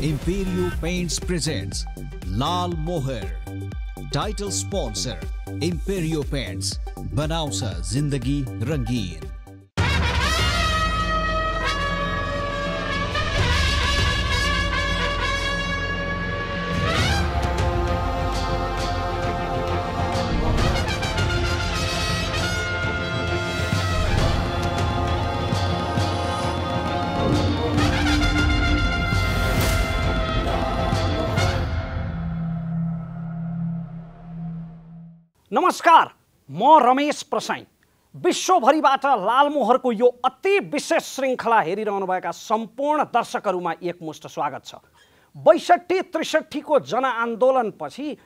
Imperial Paints presents Lal Moher. Title sponsor Imperial Paints. Banausa zindagi rangeen. नमस्कार म रमेश प्रसाई विश्वभरिबाट लालमोहरको यो अति विशेष श्रृङ्खला हेरिरहनुभएका सम्पूर्ण दर्शकहरूमा एकमुष्ट स्वागत छ बैसठी त्रिसठीको जनआन्दोलनपछि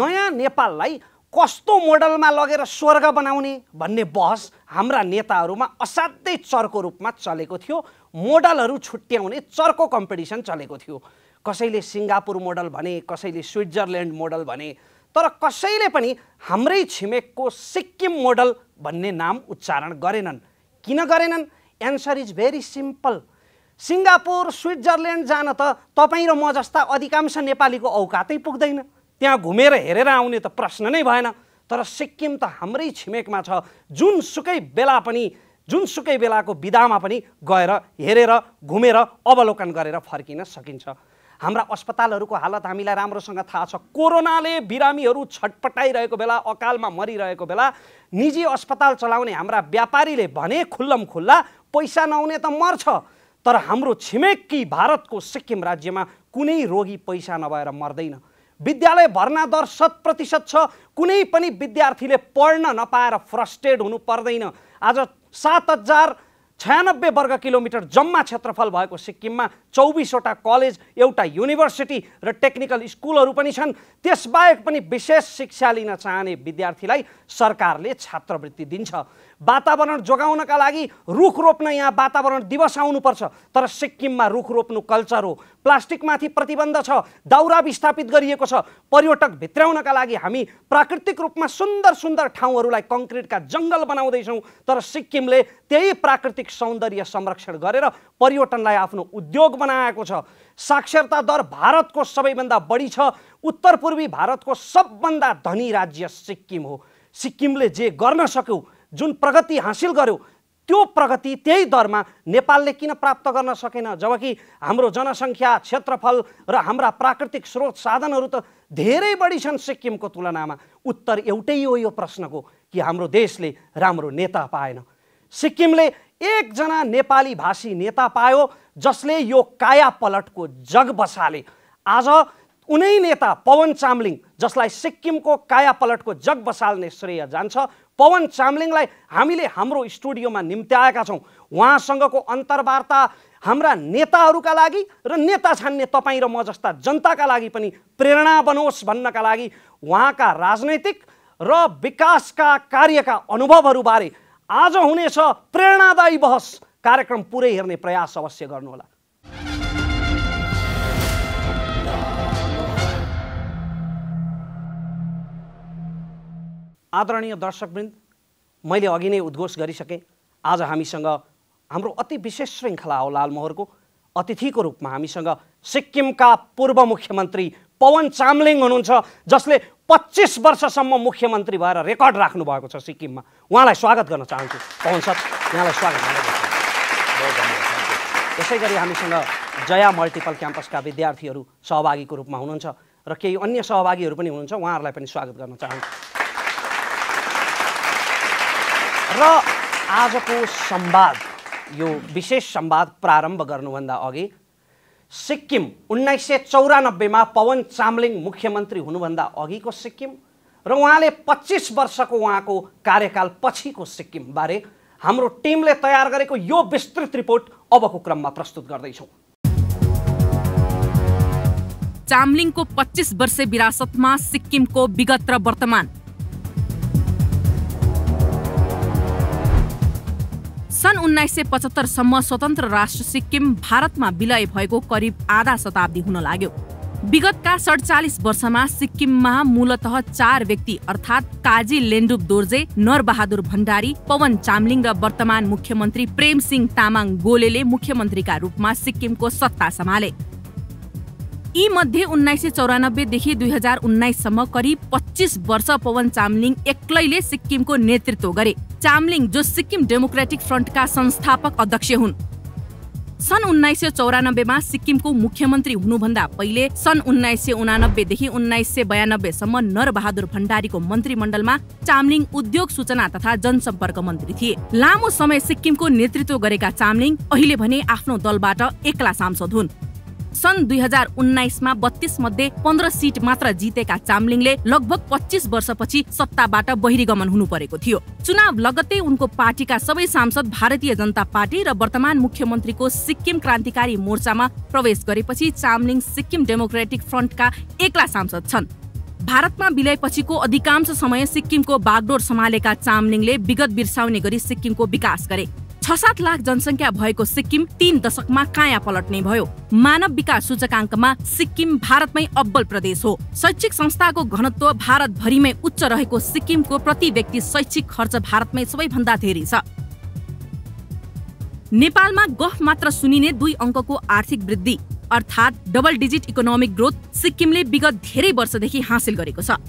नयाँ नेपाललाई कस्तो मोडलमा लगेर स्वर्ग बनाउने भन्ने बहस हाम्रा नेताहरूमा असाध्यै चर्को रूपमा चलेको थियो मोडलहरू छुट्याउने चर्को कम्पिटिसन चलेको थियो कसैले सिङ्गापुर मोडल भने कसैले स्विजरल्यान्ड मोडल भने तर कसैले पनि हाम्रै छिमेकको सिक्किम मोडल भन्ने नाम उच्चारण गरेनन् किन गरेनन् answer is very simple Singapore Switzerland जान त तपाईँ र म जस्ता अधिकांश नेपालीको औकातै पुग्दैन त्यहाँ घुमेर हेरेर आउने त प्रश्न नै भएन तर सिक्किम त हाम्रै छिमेकमा छ जुनसुकै बेला पनि जुनसुकै बेलाको विधामा पनि गएर हेरेर घुमेर अवलोकन गरेर फर्किन सकिन्छ हाम्रा अस्पतालहरूको हालत हामीलाई राम्रोसँग थाहा छ कोरोनाले बिरामीहरू छटपटाइरहेको बेला अकालमा मरिरहेको बेला निजी अस्पताल चलाउने हाम्रा व्यापारीले भने खुल्लम खुल्ला पैसा नहुने त मर्छ तर हाम्रो छिमेकी भारतको सिक्किम राज्यमा कुनै रोगी पैसा नभएर मर्दैन विद्यालय भर्ना दर शत प्रतिशत छ कुनै पनि विद्यार्थीले पढ्न नपाएर फ्रस्ट्रेड हुनु पर्दैन आज सात हजार छयानब्बे वर्ग किलोमिटर जम्मा क्षेत्रफल भएको सिक्किममा चौबिसवटा कलेज एउटा युनिभर्सिटी र टेक्निकल स्कुलहरू पनि छन् त्यसबाहेक पनि विशेष शिक्षा लिन चाहने विद्यार्थीलाई सरकारले छात्रवृत्ति दिन्छ वातावरण जोगाउनका लागि रुख रोप्न यहाँ वातावरण दिवस आउनुपर्छ तर सिक्किममा रुख रोप्नु कल्चर हो प्लास्टिकमाथि प्रतिबन्ध छ दाउरा विस्थापित गरिएको छ पर्यटक भित्राउनका लागि हामी प्राकृतिक रूपमा सुन्दर सुन्दर ठाउँहरूलाई कङ्क्रिटका जङ्गल बनाउँदैछौँ तर सिक्किमले त्यही प्राकृतिक सौन्दर्य संरक्षण गरेर पर्यटनलाई आफ्नो उद्योग बनाएको छ साक्षरता दर भारतको सबैभन्दा बढी छ उत्तर पूर्वी भारतको सबभन्दा धनी राज्य सिक्किम हो सिक्किमले जे गर्न सक्यो जुन प्रगति हासिल गर्यो त्यो प्रगति त्यही दरमा नेपालले किन प्राप्त गर्न सकेन जबकि हाम्रो जनसङ्ख्या क्षेत्रफल र हाम्रा प्राकृतिक स्रोत साधनहरू त धेरै बढी छन् सिक्किमको तुलनामा उत्तर एउटै हो यो प्रश्नको कि हाम्रो देशले राम्रो नेता पाएन सिक्किमले एकजना नेपाली भाषी नेता पायो जसले यो कायापलटको जग बसाले आज उनै नेता पवन चामलिङ जसलाई सिक्किमको कायापलटको जग बसाल्ने श्रेय जान्छ पवन चामलिङलाई हामीले हाम्रो स्टुडियोमा निम्त्याएका छौँ उहाँसँगको अन्तर्वार्ता हाम्रा नेताहरूका लागि र नेता छान्ने तपाईँ र म जस्ता जनताका लागि पनि प्रेरणा बनोस् भन्नका लागि उहाँका राजनैतिक र विकासका कार्यका अनुभवहरूबारे आज हुनेछ प्रेरणादायी बहस कार्यक्रम पुरै हेर्ने प्रयास अवश्य गर्नुहोला आदरणीय दर्शकवृन्द मैले अघि नै उद्घोष गरिसकेँ आज हामीसँग हाम्रो अति विशेष श्रृङ्खला हो लालमोहरको अतिथिको रूपमा हामीसँग सिक्किमका पूर्व मुख्यमन्त्री पवन चामलिङ हुनुहुन्छ जसले पच्चिस वर्षसम्म मुख्यमन्त्री भएर रेकर्ड राख्नु भएको छ सिक्किममा उहाँलाई स्वागत गर्न चाहन्छु पवन सर यहाँलाई स्वागत गर्न यसै गरी हामीसँग जया मल्टिपल क्याम्पसका विद्यार्थीहरू सहभागीको रूपमा हुनुहुन्छ र केही अन्य सहभागीहरू पनि हुनुहुन्छ उहाँहरूलाई पनि स्वागत गर्न चाहन्छु र आजको संवाद यो विशेष सम्वाद प्रारम्भ गर्नुभन्दा अघि सिक्किम उन्नाइस सय चौरानब्बेमा पवन चामलिङ मुख्यमन्त्री हुनुभन्दा अघिको सिक्किम र उहाँले पच्चिस वर्षको उहाँको कार्यकाल पछिको सिक्किमबारे हाम्रो टिमले तयार गरेको यो विस्तृत रिपोर्ट अबको क्रममा प्रस्तुत गर्दैछौँ चामलिङको पच्चिस वर्ष विरासतमा सिक्किमको विगत र वर्तमान उन्नाइस सय पचहत्तरसम्म स्वतन्त्र राष्ट्र सिक्किम भारतमा विलय भएको करिब आधा शताब्दी हुन लाग्यो विगतका सडचालिस वर्षमा सिक्किममा मूलत चार व्यक्ति अर्थात् काजी लेन्डुप दोर्जे नरबहादुर भण्डारी पवन चामलिङ र वर्तमान मुख्यमन्त्री प्रेमसिंह तामाङ गोलेले मुख्यमन्त्रीका रूपमा सिक्किमको सत्ता सम्हाले यी मध्ये उन्नाइस सय चौरानब्बेदेखि दुई हजार उन्नाइससम्म करिब पच्चिस वर्ष पवन चामलिङ एक्लैले सिक्किमको नेतृत्व गरे चामलिङ जो सिक्किम डेमोक्रेटिक फ्रन्टका संस्थापक अध्यक्ष हुन् सन् उन्नाइस सय चौरानब्बेमा सिक्किमको मुख्यमन्त्री हुनुभन्दा पहिले सन् उन्नाइस सय उनानब्बेदेखि उन्नाइस सय बयानब्बेसम्म नरबहादुर भण्डारीको मन्त्रीमण्डलमा चामलिङ उद्योग सूचना तथा जनसम्पर्क मन्त्री थिए लामो समय सिक्किमको नेतृत्व गरेका चामलिङ अहिले भने आफ्नो दलबाट एक्ला सांसद हुन् सन् दुई हजार उन्नाइसमा बत्तीस मध्ये पन्ध्र सिट मात्र जितेका चामलिङले लगभग पच्चिस वर्षपछि सत्ताबाट बहिरिगमन हुनु परेको थियो चुनाव लगत्तै उनको पार्टीका सबै सांसद भारतीय जनता पार्टी र वर्तमान मुख्यमन्त्रीको सिक्किम क्रान्तिकारी मोर्चामा प्रवेश गरेपछि चामलिङ सिक्किम डेमोक्रेटिक फ्रन्टका एक्ला सांसद छन् भारतमा विलयपछिको अधिकांश समय सिक्किमको बागडोर सम्हालेका चामलिङले विगत बिर्साउने गरी सिक्किमको विकास गरे छ सात लाख जनसङ्ख्या भएको सिक्किम तीन दशकमा काया पलट्ने भयो मानव विकास सूचकाङ्कमा सिक्किम भारतमै अब्बल प्रदेश हो शैक्षिक संस्थाको घनत्व भारतभरिमै उच्च रहेको सिक्किमको प्रति व्यक्ति शैक्षिक खर्च भारतमै सबैभन्दा धेरै छ नेपालमा गफ मात्र सुनिने दुई अङ्कको आर्थिक वृद्धि अर्थात् डबल डिजिट इकोनोमिक ग्रोथ सिक्किमले विगत धेरै वर्षदेखि हासिल गरेको छ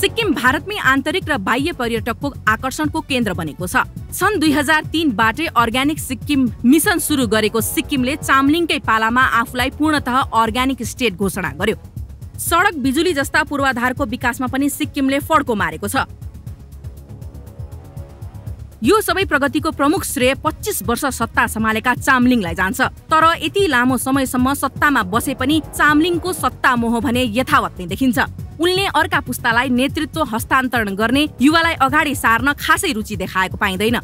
सिक्किम भारतमै आन्तरिक र बाह्य पर्यटकको आकर्षणको केन्द्र बनेको छ सन् दुई हजार तिनबाटै अर्ग्यानिक सिक्किम मिसन सुरु गरेको सिक्किमले चामलिङकै पालामा आफूलाई पूर्णत अर्ग्यानिक स्टेट घोषणा गर्यो सडक बिजुली जस्ता पूर्वाधारको विकासमा पनि सिक्किमले फड्को मारेको छ यो सबै प्रगतिको प्रमुख श्रेय पच्चिस वर्ष सत्ता सम्हालेका चामलिङलाई जान्छ तर यति लामो समयसम्म सत्तामा बसे पनि चामलिङको सत्ता मोह भने यथावत नै देखिन्छ उनले अर्का पुस्तालाई नेतृत्व हस्तान्तरण गर्ने युवालाई अगाडि सार्न खासै रुचि देखाएको पाइँदैन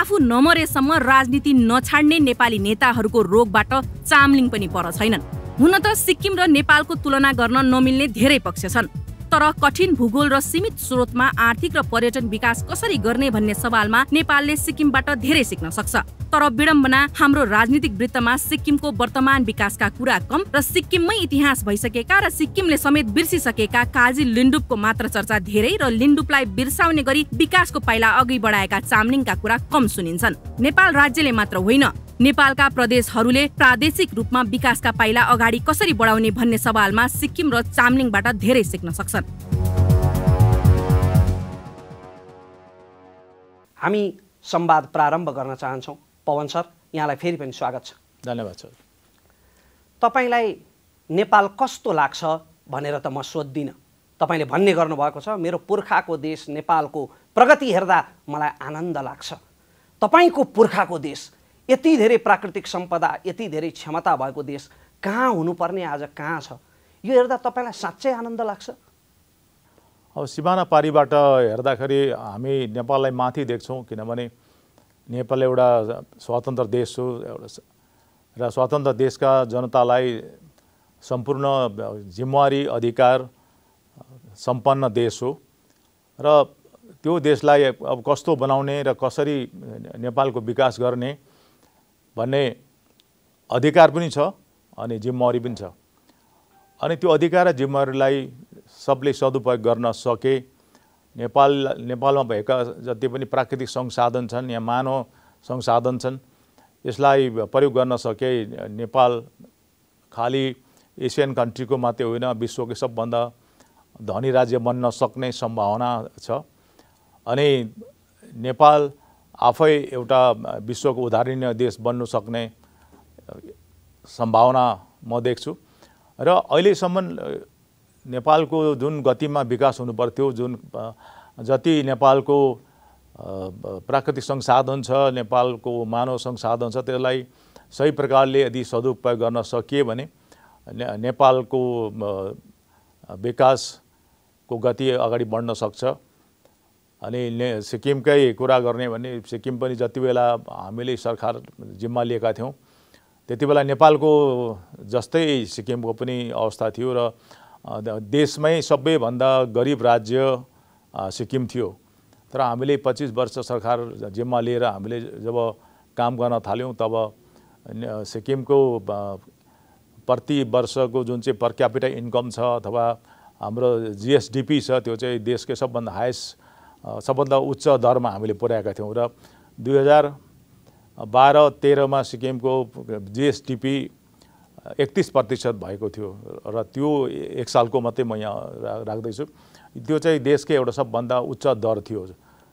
आफू नमरेसम्म राजनीति नछाड्ने नेपाली नेताहरूको रोगबाट चामलिङ पनि पर छैनन् हुन त सिक्किम र नेपालको तुलना गर्न नमिल्ने धेरै पक्ष छन् तर कठिन भूगोल र सीमित स्रोतमा आर्थिक र पर्यटन विकास कसरी गर्ने भन्ने सवालमा नेपालले सिक्किमबाट धेरै सिक्न सक्छ तर विडम्बना हाम्रो राजनीतिक वृत्तमा सिक्किमको वर्तमान विकासका कुरा कम र सिक्किममै इतिहास भइसकेका र सिक्किमले समेत बिर्सिसकेका काजी लिन्डुपको मात्र चर्चा धेरै र लिन्डुपलाई बिर्साउने गरी विकासको पाइला अघि बढाएका चामलिङका कुरा कम सुनिन्छन् नेपाल राज्यले मात्र होइन नेपालका प्रदेशहरूले प्रादेशिक रूपमा विकासका पाइला अगाडि कसरी बढाउने भन्ने सवालमा सिक्किम र चामलिङबाट धेरै सिक्न सक्छन् हामी संवाद प्रारम्भ गर्न चाहन्छौँ पवन सर यहाँलाई फेरि पनि स्वागत छ धन्यवाद सर तपाईँलाई नेपाल कस्तो लाग्छ भनेर त म सोद्दिनँ तपाईँले भन्ने गर्नुभएको छ मेरो पुर्खाको देश नेपालको प्रगति हेर्दा मलाई आनन्द लाग्छ तपाईँको पुर्खाको देश यति धेरै प्राकृतिक सम्पदा यति धेरै क्षमता भएको देश कहाँ हुनुपर्ने आज कहाँ छ यो हेर्दा तपाईँलाई साँच्चै आनन्द लाग्छ अब सिमाना पारीबाट हेर्दाखेरि हामी नेपाललाई माथि देख्छौँ किनभने नेपाल एउटा स्वतन्त्र देश हो एउटा र स्वतन्त्र देशका जनतालाई सम्पूर्ण जिम्मेवारी अधिकार सम्पन्न देश हो र त्यो देशलाई अब कस्तो बनाउने र कसरी नेपालको विकास गर्ने भन्ने अधिकार पनि छ अनि जिम्मेवारी पनि छ अनि त्यो अधिकार र जिम्मेवारीलाई सबले सदुपयोग गर्न सके नेपाल नेपालमा भएका जति पनि प्राकृतिक संसाधन छन् या मानव संसाधन छन् यसलाई प्रयोग गर्न सके नेपाल खालि एसियन कन्ट्रीको मात्रै होइन विश्वकै सबभन्दा धनी राज्य बन्न सक्ने सम्भावना छ अनि नेपाल आफै एउटा विश्वको उदाहरणीय देश बन्नु सक्ने सम्भावना म देख्छु र अहिलेसम्म नेपालको जुन गतिमा विकास हुनुपर्थ्यो जुन जति नेपालको प्राकृतिक संसाधन छ नेपालको मानव संसाधन छ त्यसलाई सही प्रकारले यदि सदुपयोग गर्न सकिए भने नेपालको विकासको गति अगाडि बढ्न सक्छ अनि सिक्किमकै कुरा गर्ने भने सिक्किम पनि जति बेला हामीले सरकार जिम्मा लिएका थियौँ त्यति बेला नेपालको जस्तै सिक्किमको पनि अवस्था थियो र देशमै सबैभन्दा गरिब राज्य सिक्किम थियो तर हामीले पच्चिस वर्ष सरकार जिम्मा लिएर हामीले जब काम गर्न थाल्यौँ तब सिक्किमको प्रति वर्षको जुन चाहिँ पर क्यापिटल इन्कम छ अथवा हाम्रो जिएसडिपी छ त्यो चाहिँ देशकै सबभन्दा हाइस्ट सबभन्दा उच्च दरमा हामीले पुर्याएका थियौँ र दुई हजार बाह्र तेह्रमा सिक्किमको जिएसटिपी एकतिस प्रतिशत भएको थियो र त्यो एक सालको मात्रै म यहाँ राख्दैछु त्यो चाहिँ देशकै एउटा सबभन्दा उच्च दर थियो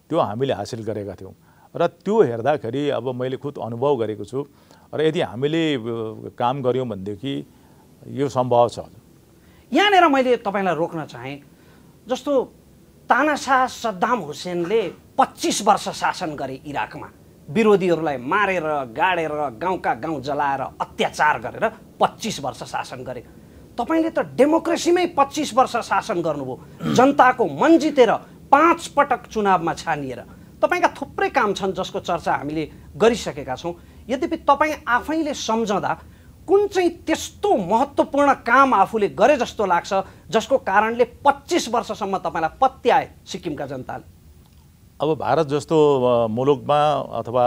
त्यो हामीले हासिल गरेका थियौँ र त्यो हेर्दाखेरि अब मैले खुद अनुभव गरेको छु र यदि हामीले काम गऱ्यौँ भनेदेखि यो सम्भव छ यहाँनिर मैले तपाईँलाई रोक्न चाहेँ जस्तो तानाशाह सद्दाम हुसेनले पच्चिस वर्ष शासन गरे इराकमा विरोधीहरूलाई मारेर गाडेर गाउँका गाउँ जलाएर अत्याचार गरेर पच्चिस वर्ष शासन गरे तपाईँले त डेमोक्रेसीमै पच्चिस वर्ष शासन गर्नुभयो जनताको मन जितेर पाँच पटक चुनावमा छानिएर तपाईँका थुप्रै काम छन् जसको चर्चा हामीले गरिसकेका छौँ यद्यपि तपाईँ आफैले सम्झँदा कुन चाहिँ त्यस्तो महत्त्वपूर्ण काम आफूले गरे जस्तो लाग्छ जसको कारणले पच्चिस वर्षसम्म तपाईँलाई पत्याए सिक्किमका जनताले अब भारत जस्तो मुलुकमा अथवा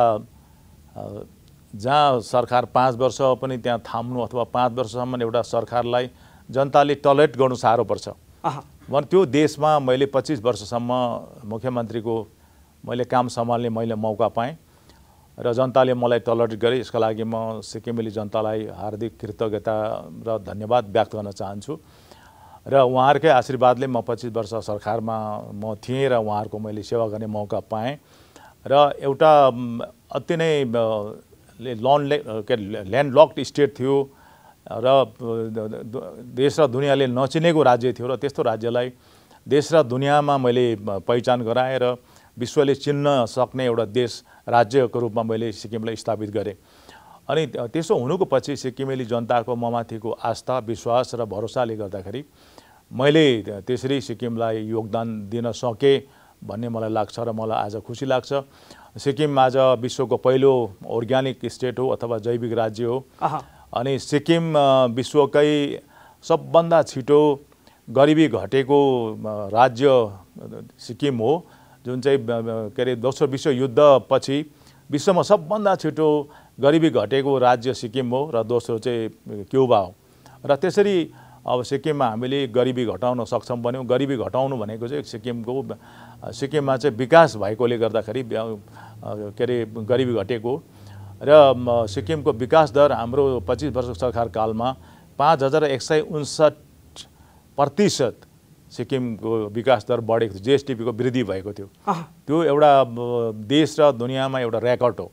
जहाँ सरकार पाँच वर्ष पनि त्यहाँ थाम्नु अथवा पाँच वर्षसम्म एउटा सरकारलाई जनताले टोलेट गर्नु साह्रो पर्छ भने त्यो देशमा मैले पच्चिस वर्षसम्म मुख्यमन्त्रीको मैले काम सम्हाल्ने मैले मौका पाएँ र जनताले मलाई तलट गरे यसका लागि म सिक्किमेली जनतालाई हार्दिक कृतज्ञता र धन्यवाद व्यक्त गर्न चाहन्छु र उहाँहरूकै आशीर्वादले म पच्चिस वर्ष सरकारमा म थिएँ र उहाँहरूको मैले सेवा गर्ने मौका पाएँ र एउटा अति नै लन के ल्यान्ड लक्ड स्टेट थियो र देश र दुनियाँले नचिनेको राज्य थियो र त्यस्तो राज्यलाई देश र दुनियाँमा मैले पहिचान गराएँ र विश्वले चिन्न सक्ने एउटा देश राज्यको रूपमा मैले सिक्किमलाई स्थापित गरेँ अनि त्यसो हुनुको पछि सिक्किमेली जनताको ममाथिको आस्था विश्वास र भरोसाले गर्दाखेरि मैले त्यसरी सिक्किमलाई योगदान दिन सकेँ भन्ने मलाई लाग्छ र मलाई आज खुसी लाग्छ सिक्किम आज विश्वको पहिलो अर्ग्यानिक स्टेट हो अथवा जैविक राज्य हो अनि सिक्किम विश्वकै सबभन्दा छिटो गरिबी घटेको राज्य सिक्किम हो जुन चाहिँ के अरे दोस्रो विश्वयुद्धपछि विश्वमा सबभन्दा छिटो गरिबी घटेको राज्य सिक्किम हो र दोस्रो चाहिँ क्युबा हो र त्यसरी अब सिक्किममा हामीले गरिबी घटाउन सक्षम भन्यौँ गरिबी घटाउनु भनेको चाहिँ सिक्किमको सिक्किममा चाहिँ विकास भएकोले गर्दाखेरि के अरे गरिबी घटेको र सिक्किमको विकास दर हाम्रो पच्चिस वर्ष सरकार कालमा पाँच हजार एक सय उन्सठ प्रतिशत सिक्किमको विकास दर बढेको थियो जिएसटिपीको वृद्धि भएको थियो त्यो एउटा देश र दुनियाँमा एउटा रेकर्ड हो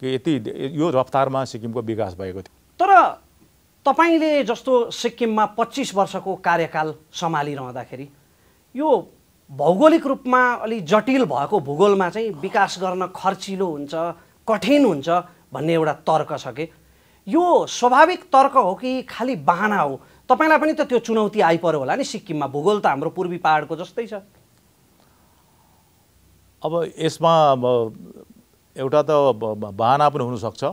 कि यति यो रफ्तारमा सिक्किमको विकास भएको थियो तर तपाईँले जस्तो सिक्किममा पच्चिस वर्षको कार्यकाल सम्हालिरहँदाखेरि यो भौगोलिक रूपमा अलि जटिल भएको भूगोलमा चाहिँ विकास गर्न खर्चिलो हुन्छ कठिन हुन्छ भन्ने एउटा तर्क छ कि यो स्वाभाविक तर्क हो कि खालि बाहना हो तपाईँलाई पनि त त्यो चुनौती आइपऱ्यो होला नि सिक्किममा भूगोल त हाम्रो पूर्वी पाहाडको जस्तै छ अब यसमा एउटा त बाहना पनि हुनसक्छ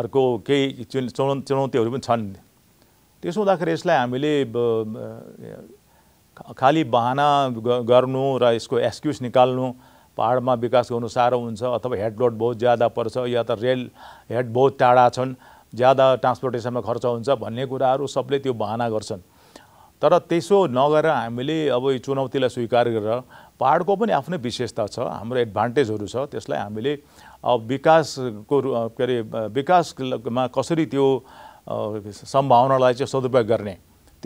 अर्को केही चुन चुनौतीहरू पनि छन् त्यसो हुँदाखेरि यसलाई हामीले खालि बहाना गर्नु र यसको एक्सक्युज निकाल्नु पाहाडमा विकास गर्नु साह्रो हुन्छ अथवा हेडलोड बहुत ज्यादा पर्छ या त रेल हेड बहुत टाढा छन् ज्यादा ट्रान्सपोर्टेसनमा खर्च हुन्छ भन्ने कुराहरू सबले त्यो बहाना गर्छन् तर त्यसो नगरेर हामीले अब यो चुनौतीलाई स्वीकार गरेर पाहाडको पनि आफ्नै विशेषता छ हाम्रो एडभान्टेजहरू छ त्यसलाई हामीले अब विकासको के अरे विकासमा कसरी त्यो सम्भावनालाई चाहिँ सदुपयोग गर्ने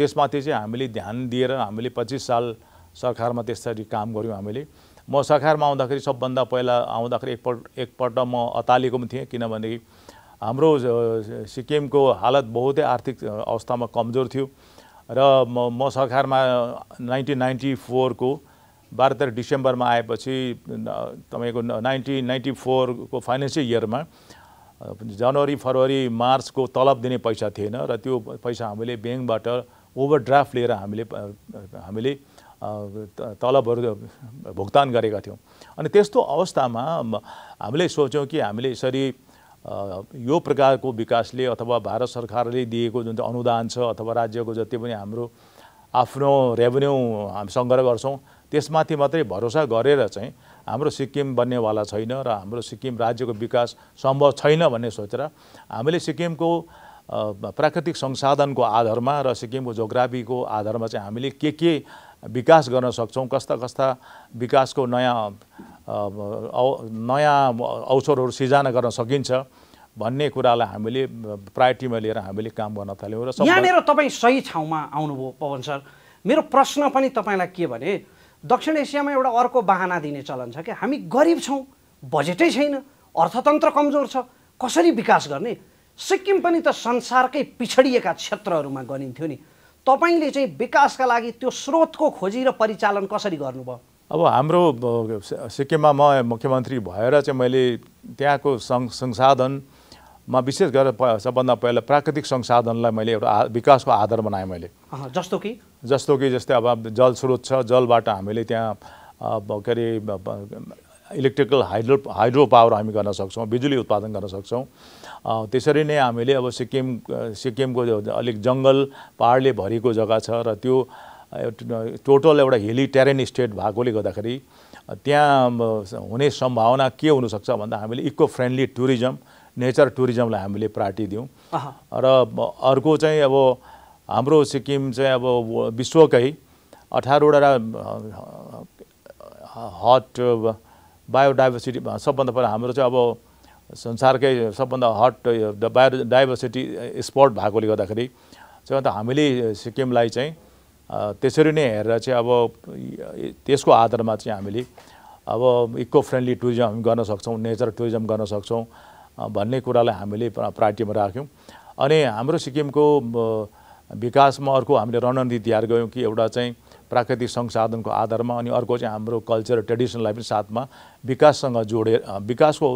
त्यसमाथि चाहिँ हामीले ध्यान दिएर हामीले पच्चिस साल सरकारमा त्यसरी काम गऱ्यौँ हामीले म सरकारमा आउँदाखेरि सबभन्दा पहिला आउँदाखेरि एकपल्ट एकपल्ट म अतालिएको पनि थिएँ किनभनेदेखि हाम्रो सिक्किमको हालत बहुतै आर्थिक अवस्थामा कमजोर थियो र म म सरकारमा नाइन्टिन नाइन्टी फोरको बाह्र तेह्र डिसेम्बरमा आएपछि तपाईँको नाइन्टिन नाइन्टी फोरको फाइनेन्सियल इयरमा जनवरी फरवरी मार्चको तलब दिने पैसा थिएन र त्यो पैसा हामीले ब्याङ्कबाट ओभरड्राफ्ट लिएर हामीले हामीले तलबहरू भुक्तान गरेका थियौँ अनि त्यस्तो अवस्थामा हामीले सोच्यौँ कि हामीले यसरी यो प्रकारको विकासले अथवा भारत सरकारले दिएको जुन चाहिँ अनुदान छ अथवा राज्यको जति पनि हाम्रो आफ्नो रेभेन्यू हामी सङ्ग्रह गर्छौँ त्यसमाथि मात्रै भरोसा गरेर चाहिँ हाम्रो सिक्किम बन्नेवाला छैन र हाम्रो सिक्किम राज्यको विकास सम्भव छैन भन्ने सोचेर हामीले सिक्किमको प्राकृतिक संसाधनको आधारमा र सिक्किमको जोग्राफीको आधारमा चाहिँ हामीले के के विकास गर्न सक्छौँ कस्ता कस्ता विकासको नयाँ नयाँ अवसरहरू सिर्जना गर्न सकिन्छ भन्ने कुरालाई हामीले प्रायोरिटीमा लिएर हामीले काम गर्न थाल्यौँ र यहाँनिर तपाईँ सही ठाउँमा आउनुभयो पवन सर मेरो प्रश्न पनि तपाईँलाई के भने दक्षिण एसियामा एउटा अर्को बाहना दिने चलन छ कि हामी गरिब छौँ बजेटै छैन अर्थतन्त्र कमजोर छ कसरी विकास गर्ने सिक्किम पनि त संसारकै पिछडिएका क्षेत्रहरूमा गनिन्थ्यो नि तपाईँले चाहिँ विकासका लागि त्यो स्रोतको खोजी र परिचालन कसरी गर्नुभयो अब हाम्रो सिक्किममा म मुख्यमन्त्री भएर चाहिँ मैले त्यहाँको संसाधनमा विशेष गरेर सबभन्दा पहिला प्राकृतिक संसाधनलाई मैले एउटा विकासको आधार बनाएँ मैले जस्तो कि जस्तो कि जस्तै अब जल स्रोत छ जलबाट हामीले त्यहाँ के अरे इलेक्ट्रिकल हाइड्रो हाइड्रो पावर हामी गर्न सक्छौँ बिजुली उत्पादन गर्न सक्छौँ त्यसरी नै हामीले अब सिक्किम सिक्किमको अलिक जङ्गल पाहाडले भरिएको जग्गा छ र त्यो टोटल एउटा हिली टेरेन स्टेट भएकोले गर्दाखेरि त्यहाँ हुने सम्भावना के हुनसक्छ भन्दा हामीले इको फ्रेन्डली टुरिज्म नेचर टुरिज्मलाई हामीले प्रायोरिटी दियौँ र अर्को चाहिँ अब हाम्रो सिक्किम चाहिँ अब विश्वकै अठारवटा हट बायोडाइभर्सिटी सबभन्दा पहिला हाम्रो चाहिँ अब संसारकै सबभन्दा hot the biodiversity spot भएकोले गर्दाखेरि चाहिँ अन्त हामीले सिक्किमलाई चाहिँ त्यसरी नै हेरेर चाहिँ अब त्यसको आधारमा चाहिँ हामीले अब इको फ्रेन्डली टुरिज्म हामी गर्न सक्छौँ नेचर टुरिज्म गर्न सक्छौँ भन्ने कुरालाई हामीले प्रायोरिटीमा राख्यौँ अनि हाम्रो सिक्किमको विकासमा अर्को हामीले रणनीति तयार गयौँ कि एउटा चाहिँ प्राकृतिक संसाधनको आधारमा अनि अर्को चाहिँ हाम्रो कल्चर ट्रेडिसनलाई पनि साथमा विकाससँग जोडे विकासको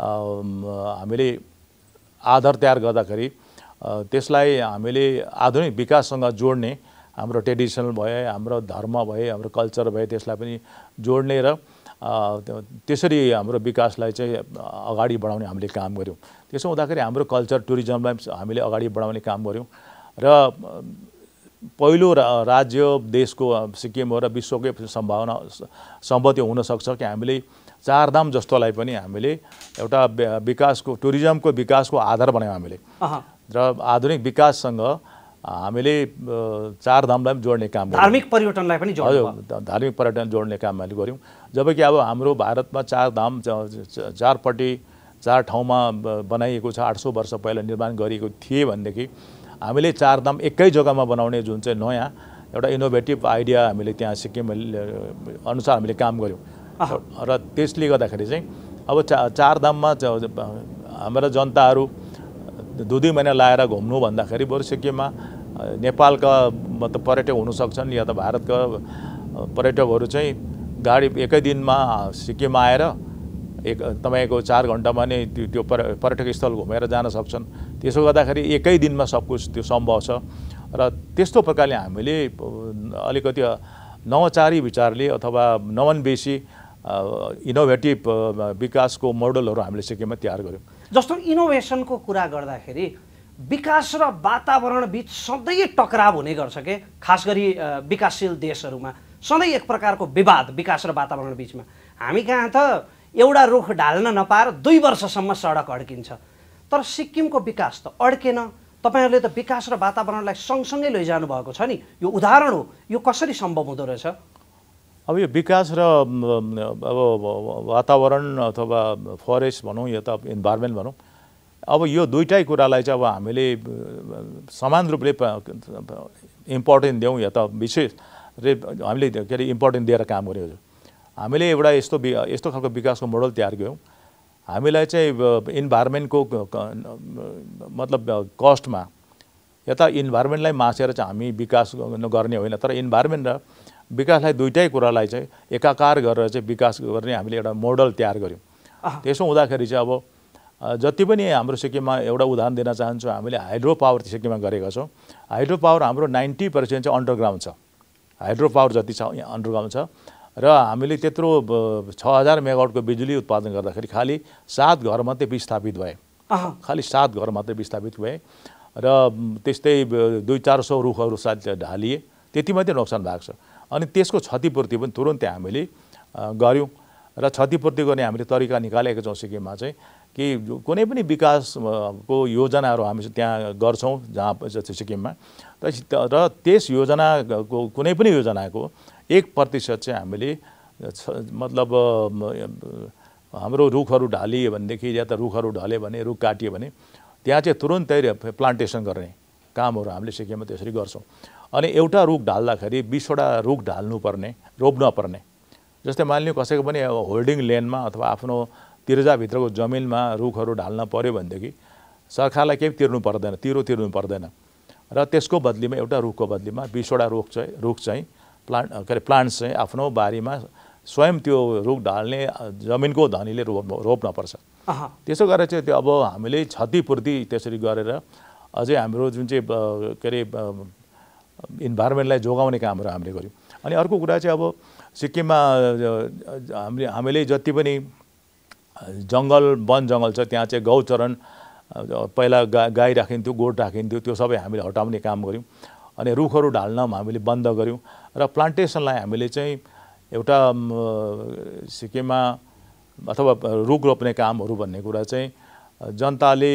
हामीले आधार तयार गर्दाखेरि त्यसलाई हामीले आधुनिक विकाससँग जोड्ने हाम्रो ट्रेडिसनल भए हाम्रो धर्म भए हाम्रो कल्चर भए त्यसलाई पनि जोड्ने र त्यसरी हाम्रो विकासलाई चाहिँ अगाडि बढाउने हामीले काम गऱ्यौँ त्यसो हुँदाखेरि हाम्रो कल्चर टुरिज्मलाई हामीले अगाडि बढाउने काम गऱ्यौँ र पहिलो राज्य देशको सिक्किम हो र विश्वकै सम्भावना सम्भव हुनसक्छ कि हामीले चारधाम जस्तोलाई पनि हामीले एउटा विकासको टुरिज्मको विकासको आधार बनायौँ हामीले र आधुनिक विकाससँग हामीले चारधामलाई पनि जोड्ने काम धार्मिक पर्यटनलाई पनि धार्मिक पर्यटन जोड्ने काम हामीले गऱ्यौँ जबकि अब हाम्रो भारतमा चारधाम चारपट्टि चार ठाउँमा बनाइएको छ आठ सौ वर्ष पहिला निर्माण गरिएको थिए भनेदेखि हामीले चारधाम एकै जग्गामा बनाउने जुन चाहिँ नयाँ एउटा इनोभेटिभ आइडिया हामीले त्यहाँ सिक्किम अनुसार हामीले काम गऱ्यौँ र त्यसले गर्दाखेरि चाहिँ अब चा चारधाममा हाम्रा जनताहरू दुई दुई महिना लाएर घुम्नु भन्दाखेरि बरु सिक्किममा नेपालका मतलब पर्यटक हुनसक्छन् या त भारतका पर्यटकहरू चाहिँ गाडी एकै दिनमा सिक्किम आएर एक तपाईँको चार घन्टामा नै त्यो त्यो पर्यटक स्थल घुमेर जान सक्छन् त्यसो गर्दाखेरि एकै दिनमा सब कुछ त्यो सम्भव छ र त्यस्तो प्रकारले हामीले अलिकति नवचारी विचारले अथवा नवन्वेषी इनोभेटिभ विकासको मोडलहरू हामीले सिक्किममा तयार गऱ्यौँ जस्तो इनोभेसनको कुरा गर्दाखेरि विकास र वातावरण बिच सधैँ टकराव हुने गर्छ के खास गरी विकासशील देशहरूमा सधैँ एक प्रकारको विवाद विकास र वातावरण बिचमा हामी कहाँ त एउटा रुख ढाल्न नपाएर दुई वर्षसम्म सडक अड्किन्छ तर सिक्किमको विकास त अड्केन तपाईँहरूले त विकास र वातावरणलाई सँगसँगै लैजानु भएको छ नि यो उदाहरण हो यो कसरी सम्भव हुँदो रहेछ अब यो विकास र अब वातावरण अथवा फरेस्ट भनौँ या त इन्भाइरोमेन्ट भनौँ अब यो दुइटै कुरालाई चाहिँ अब हामीले समान रूपले इम्पोर्टेन्ट दियौँ या त विशेष रे हामीले के अरे इम्पोर्टेन्ट दिएर काम गऱ्यौँ हामीले एउटा यस्तो यस्तो खालको विकासको मोडल तयार गऱ्यौँ हामीलाई चाहिँ इन्भाइरोमेन्टको मतलब कस्टमा यता इन्भाइरोमेन्टलाई मासेर चाहिँ हामी विकास गर्ने होइन तर इन्भाइरोमेन्ट र विकासलाई दुइटै कुरालाई चाहिँ एकाकार गरेर चाहिँ विकास गर्ने हामीले एउटा मोडल तयार गऱ्यौँ त्यसो हुँदाखेरि चाहिँ अब जति पनि हाम्रो सिक्किममा एउटा उदाहरण दिन चाहन्छु हामीले हाइड्रो पावर सिक्किममा गरेका छौँ हाइड्रो पावर हाम्रो नाइन्टी पर्सेन्ट चाहिँ अन्डरग्राउन्ड छ हाइड्रो पावर जति छ अन्डरग्राउन्ड छ र हामीले त्यत्रो छ हजार मेगावटको बिजुली उत्पादन गर्दाखेरि खालि सात घर मात्रै विस्थापित भए खालि सात घर मात्रै विस्थापित भए र त्यस्तै दुई चार सौ रुखहरू सायद ढालिए त्यति मात्रै नोक्सान भएको छ अनि त्यसको क्षतिपूर्ति पनि तुरुन्तै हामीले गऱ्यौँ र क्षतिपूर्ति गर्ने हामीले तरिका निकालेको छौँ सिक्किममा चाहिँ कि कुनै पनि विकासको योजनाहरू हामी त्यहाँ गर्छौँ जहाँ सिक्किममा र त्यस योजनाको कुनै पनि योजनाको एक प्रतिशत चाहिँ हामीले मतलब हाम्रो रुखहरू ढालियो भनेदेखि या त रुखहरू ढल्यो भने रुख काटियो भने त्यहाँ चाहिँ तुरुन्तै प्लान्टेसन गर्ने कामहरू हामीले सिक्किममा त्यसरी गर्छौँ अनि एउटा रुख ढाल्दाखेरि बिसवटा रुख ढाल्नुपर्ने रोप्न पर्ने जस्तै मान्यो कसैको पनि होल्डिङ लेनमा अथवा आफ्नो तिर्जाभित्रको जमिनमा रुखहरू ढाल्न पऱ्यो भनेदेखि सरकारलाई केही तिर्नु पर्दैन तिरो तिर्नु पर्दैन र त्यसको बदलीमा एउटा रुखको बदलीमा बिसवटा रुख चाहिँ रुख चाहिँ प्लान्ट के अरे प्लान्ट्स चाहिँ आफ्नो बारीमा स्वयं त्यो रुख ढाल्ने जमिनको धनीले रोप्न रोप्नपर्छ त्यसो गरेर चाहिँ त्यो अब हामीले क्षतिपूर्ति त्यसरी गरेर अझै हाम्रो जुन चाहिँ के अरे इन्भाइरोमेन्टलाई जोगाउने कामहरू हामीले गऱ्यौँ अनि अर्को कुरा चाहिँ अब सिक्किममा हामीले हामीले जति पनि जङ्गल वन जङ्गल छ त्यहाँ चाहिँ गौचरण पहिला गा गाई राखिन्थ्यो गोठ राखिन्थ्यो त्यो सबै हामीले हटाउने काम गऱ्यौँ अनि रुखहरू ढाल्न हामीले बन्द गऱ्यौँ र प्लान्टेसनलाई हामीले चाहिँ एउटा सिक्किममा अथवा रुख रोप्ने कामहरू भन्ने कुरा चाहिँ जनताले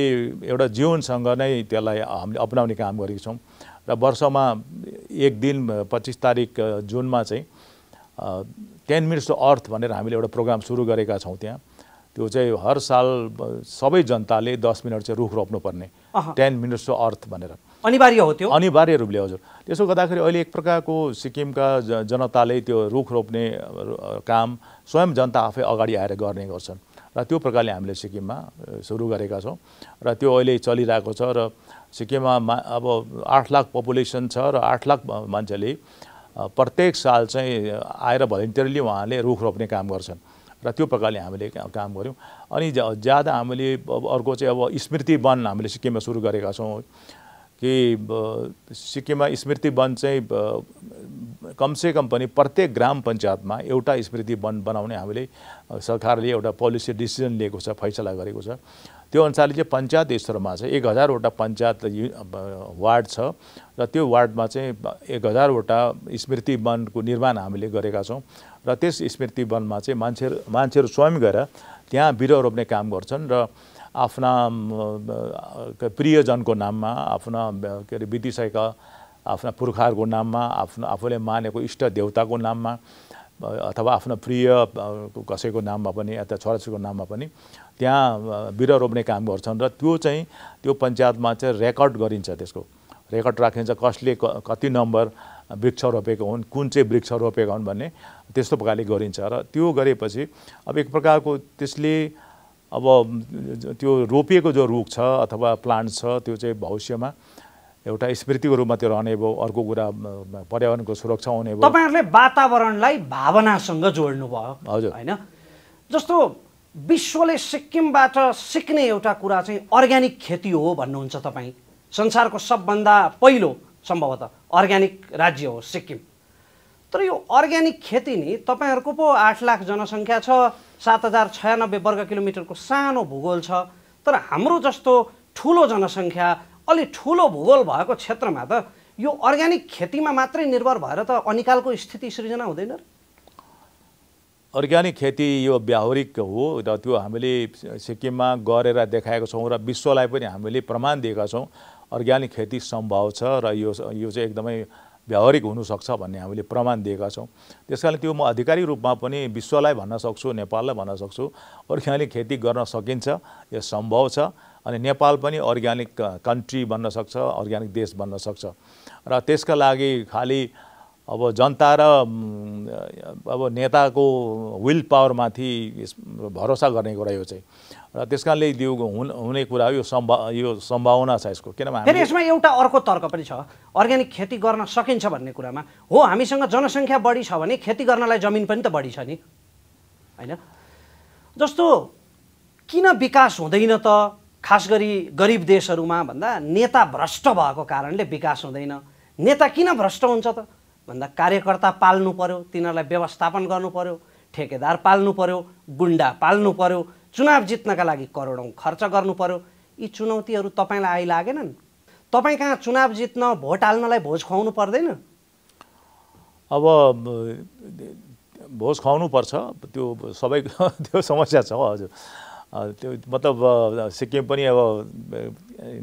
एउटा जीवनसँग नै त्यसलाई हामीले अप्नाउने काम गरेको छौँ र वर्षमा एक दिन पच्चिस तारिक जुनमा चाहिँ टेन मिनट्स टु अर्थ भनेर हामीले एउटा प्रोग्राम सुरु गरेका छौँ त्यहाँ त्यो चाहिँ हर साल सबै जनताले दस मिनट चाहिँ रुख रोप्नुपर्ने टेन मिनट्स टु अर्थ भनेर अनिवार्य हो त्यो अनिवार्य रूपले हजुर त्यसो गर्दाखेरि अहिले एक प्रकारको सिक्किमका जनताले त्यो रुख रोप्ने काम स्वयं जनता आफै अगाडि आएर गर्ने गर्छन् र त्यो प्रकारले हामीले सिक्किममा सुरु गरेका छौँ र त्यो अहिले चलिरहेको छ र सिक्किममा अब आठ लाख पपुलेसन छ र आठ लाख मान्छेले प्रत्येक साल चाहिँ आएर भलिन्टियरली उहाँले रुख रोप्ने काम गर्छन् र त्यो प्रकारले हामीले काम गऱ्यौँ अनि ज्यादा हामीले अब अर्को चाहिँ अब स्मृति वन हामीले सिक्किममा सुरु गरेका छौँ कि सिक्किममा स्मृति वन चाहिँ कमसेकम पनि प्रत्येक ग्राम पञ्चायतमा एउटा स्मृति वन बनाउने हामीले सरकारले एउटा पोलिसी डिसिजन लिएको छ फैसला गरेको छ त्यो अनुसारले चाहिँ पञ्चायत स्तरमा चाहिँ एक हजारवटा पञ्चायत वार्ड छ र त्यो वार्डमा चाहिँ एक हजारवटा स्मृति वनको निर्माण हामीले गरेका छौँ र त्यस स्मृति वनमा चाहिँ मान्छेहरू मान्छेहरू स्वयं गएर त्यहाँ बिरुवा रोप्ने काम गर्छन् र आफ्ना प्रियजनको नाममा आफ्ना के अरे बितिसकेका आफ्ना पुर्खाहरूको नाममा आफ्नो आफूले मानेको इष्ट देवताको नाममा अथवा आफ्नो प्रिय कसैको नाममा पनि अथवा छोराछोरीको नाममा पनि त्यहाँ बिरुवा रोप्ने काम गर्छन् र त्यो चाहिँ त्यो पञ्चायतमा चाहिँ रेकर्ड गरिन्छ त्यसको रेकर्ड राखिन्छ कसले कति नम्बर वृक्ष रोपेको हुन् कुन चाहिँ वृक्ष रोपेको हुन् भन्ने त्यस्तो प्रकारले गरिन्छ र त्यो गरेपछि अब एक प्रकारको त्यसले अब त्यो रोपिएको जो रुख छ अथवा प्लान्ट छ त्यो चाहिँ भविष्यमा एउटा स्मृतिको रूपमा त्यो रहने भयो अर्को कुरा पर्यावरणको सुरक्षा हुने भयो तपाईँहरूले वातावरणलाई भावनासँग जोड्नु भयो हजुर होइन जस्तो विश्वले सिक्किमबाट सिक्ने एउटा कुरा चाहिँ अर्ग्यानिक खेती हो भन्नुहुन्छ तपाईँ संसारको सबभन्दा पहिलो सम्भवतः अर्ग्यानिक राज्य हो सिक्किम तर यो अर्ग्यानिक खेती नि तपाईँहरूको पो आठ लाख जनसङ्ख्या छ सात हजार छयानब्बे वर्ग किलोमिटरको सानो भूगोल छ तर हाम्रो जस्तो ठुलो जनसङ्ख्या अलि ठुलो भूगोल भएको क्षेत्रमा त यो अर्ग्यानिक खेतीमा मात्रै निर्भर भएर त अनिकालको स्थिति सृजना हुँदैन र अर्ग्यानिक खेती यो व्यावहारिक हो र त्यो हामीले सिक्किममा गरेर देखाएको छौँ र विश्वलाई पनि हामीले प्रमाण दिएका छौँ अर्ग्यानिक खेती सम्भव छ र यो यो चाहिँ एकदमै व्यावहारिक हुनसक्छ भन्ने हामीले प्रमाण दिएका छौँ त्यस कारण त्यो म आधिकारिक रूपमा पनि विश्वलाई भन्न सक्छु नेपाललाई भन्न सक्छु अर्ग्यानिक खेती गर्न सकिन्छ यो सम्भव छ अनि नेपाल पनि अर्ग्यानिक कन्ट्री बन्न सक्छ अर्ग्यानिक देश बन्न सक्छ र त्यसका लागि खालि अब जनता र अब नेताको विल पावरमाथि भरोसा गर्ने कुरा यो चाहिँ र त्यस कारणले यो हुने कुरा हो यो सम्भा यो सम्भावना छ यसको किनभने फेरि यसमा एउटा अर्को तर्क पनि छ अर्ग्यानिक खेती गर्न सकिन्छ भन्ने कुरामा हो हामीसँग जनसङ्ख्या बढी छ भने खेती गर्नलाई जमिन पनि त बढी छ नि होइन जस्तो किन विकास हुँदैन त खास गरी गरिब देशहरूमा भन्दा नेता भ्रष्ट भएको कारणले विकास हुँदैन नेता किन भ्रष्ट हुन्छ त भन्दा कार्यकर्ता पाल्नु पर्यो तिनीहरूलाई व्यवस्थापन गर्नु पर्यो ठेकेदार पाल्नु पर्यो गुन्डा पाल्नु पर्यो चुनाव जित्नका लागि करोडौँ खर्च गर्नु पर्यो यी चुनौतीहरू तपाईँलाई आइलागेनन् तपाईँ कहाँ चुनाव जित्न भोट हाल्नलाई भोज खुवाउनु पर्दैन अब भोज खुवाउनु पर्छ त्यो सबै त्यो समस्या छ हजुर त्यो मतलब सिक्किम पनि अब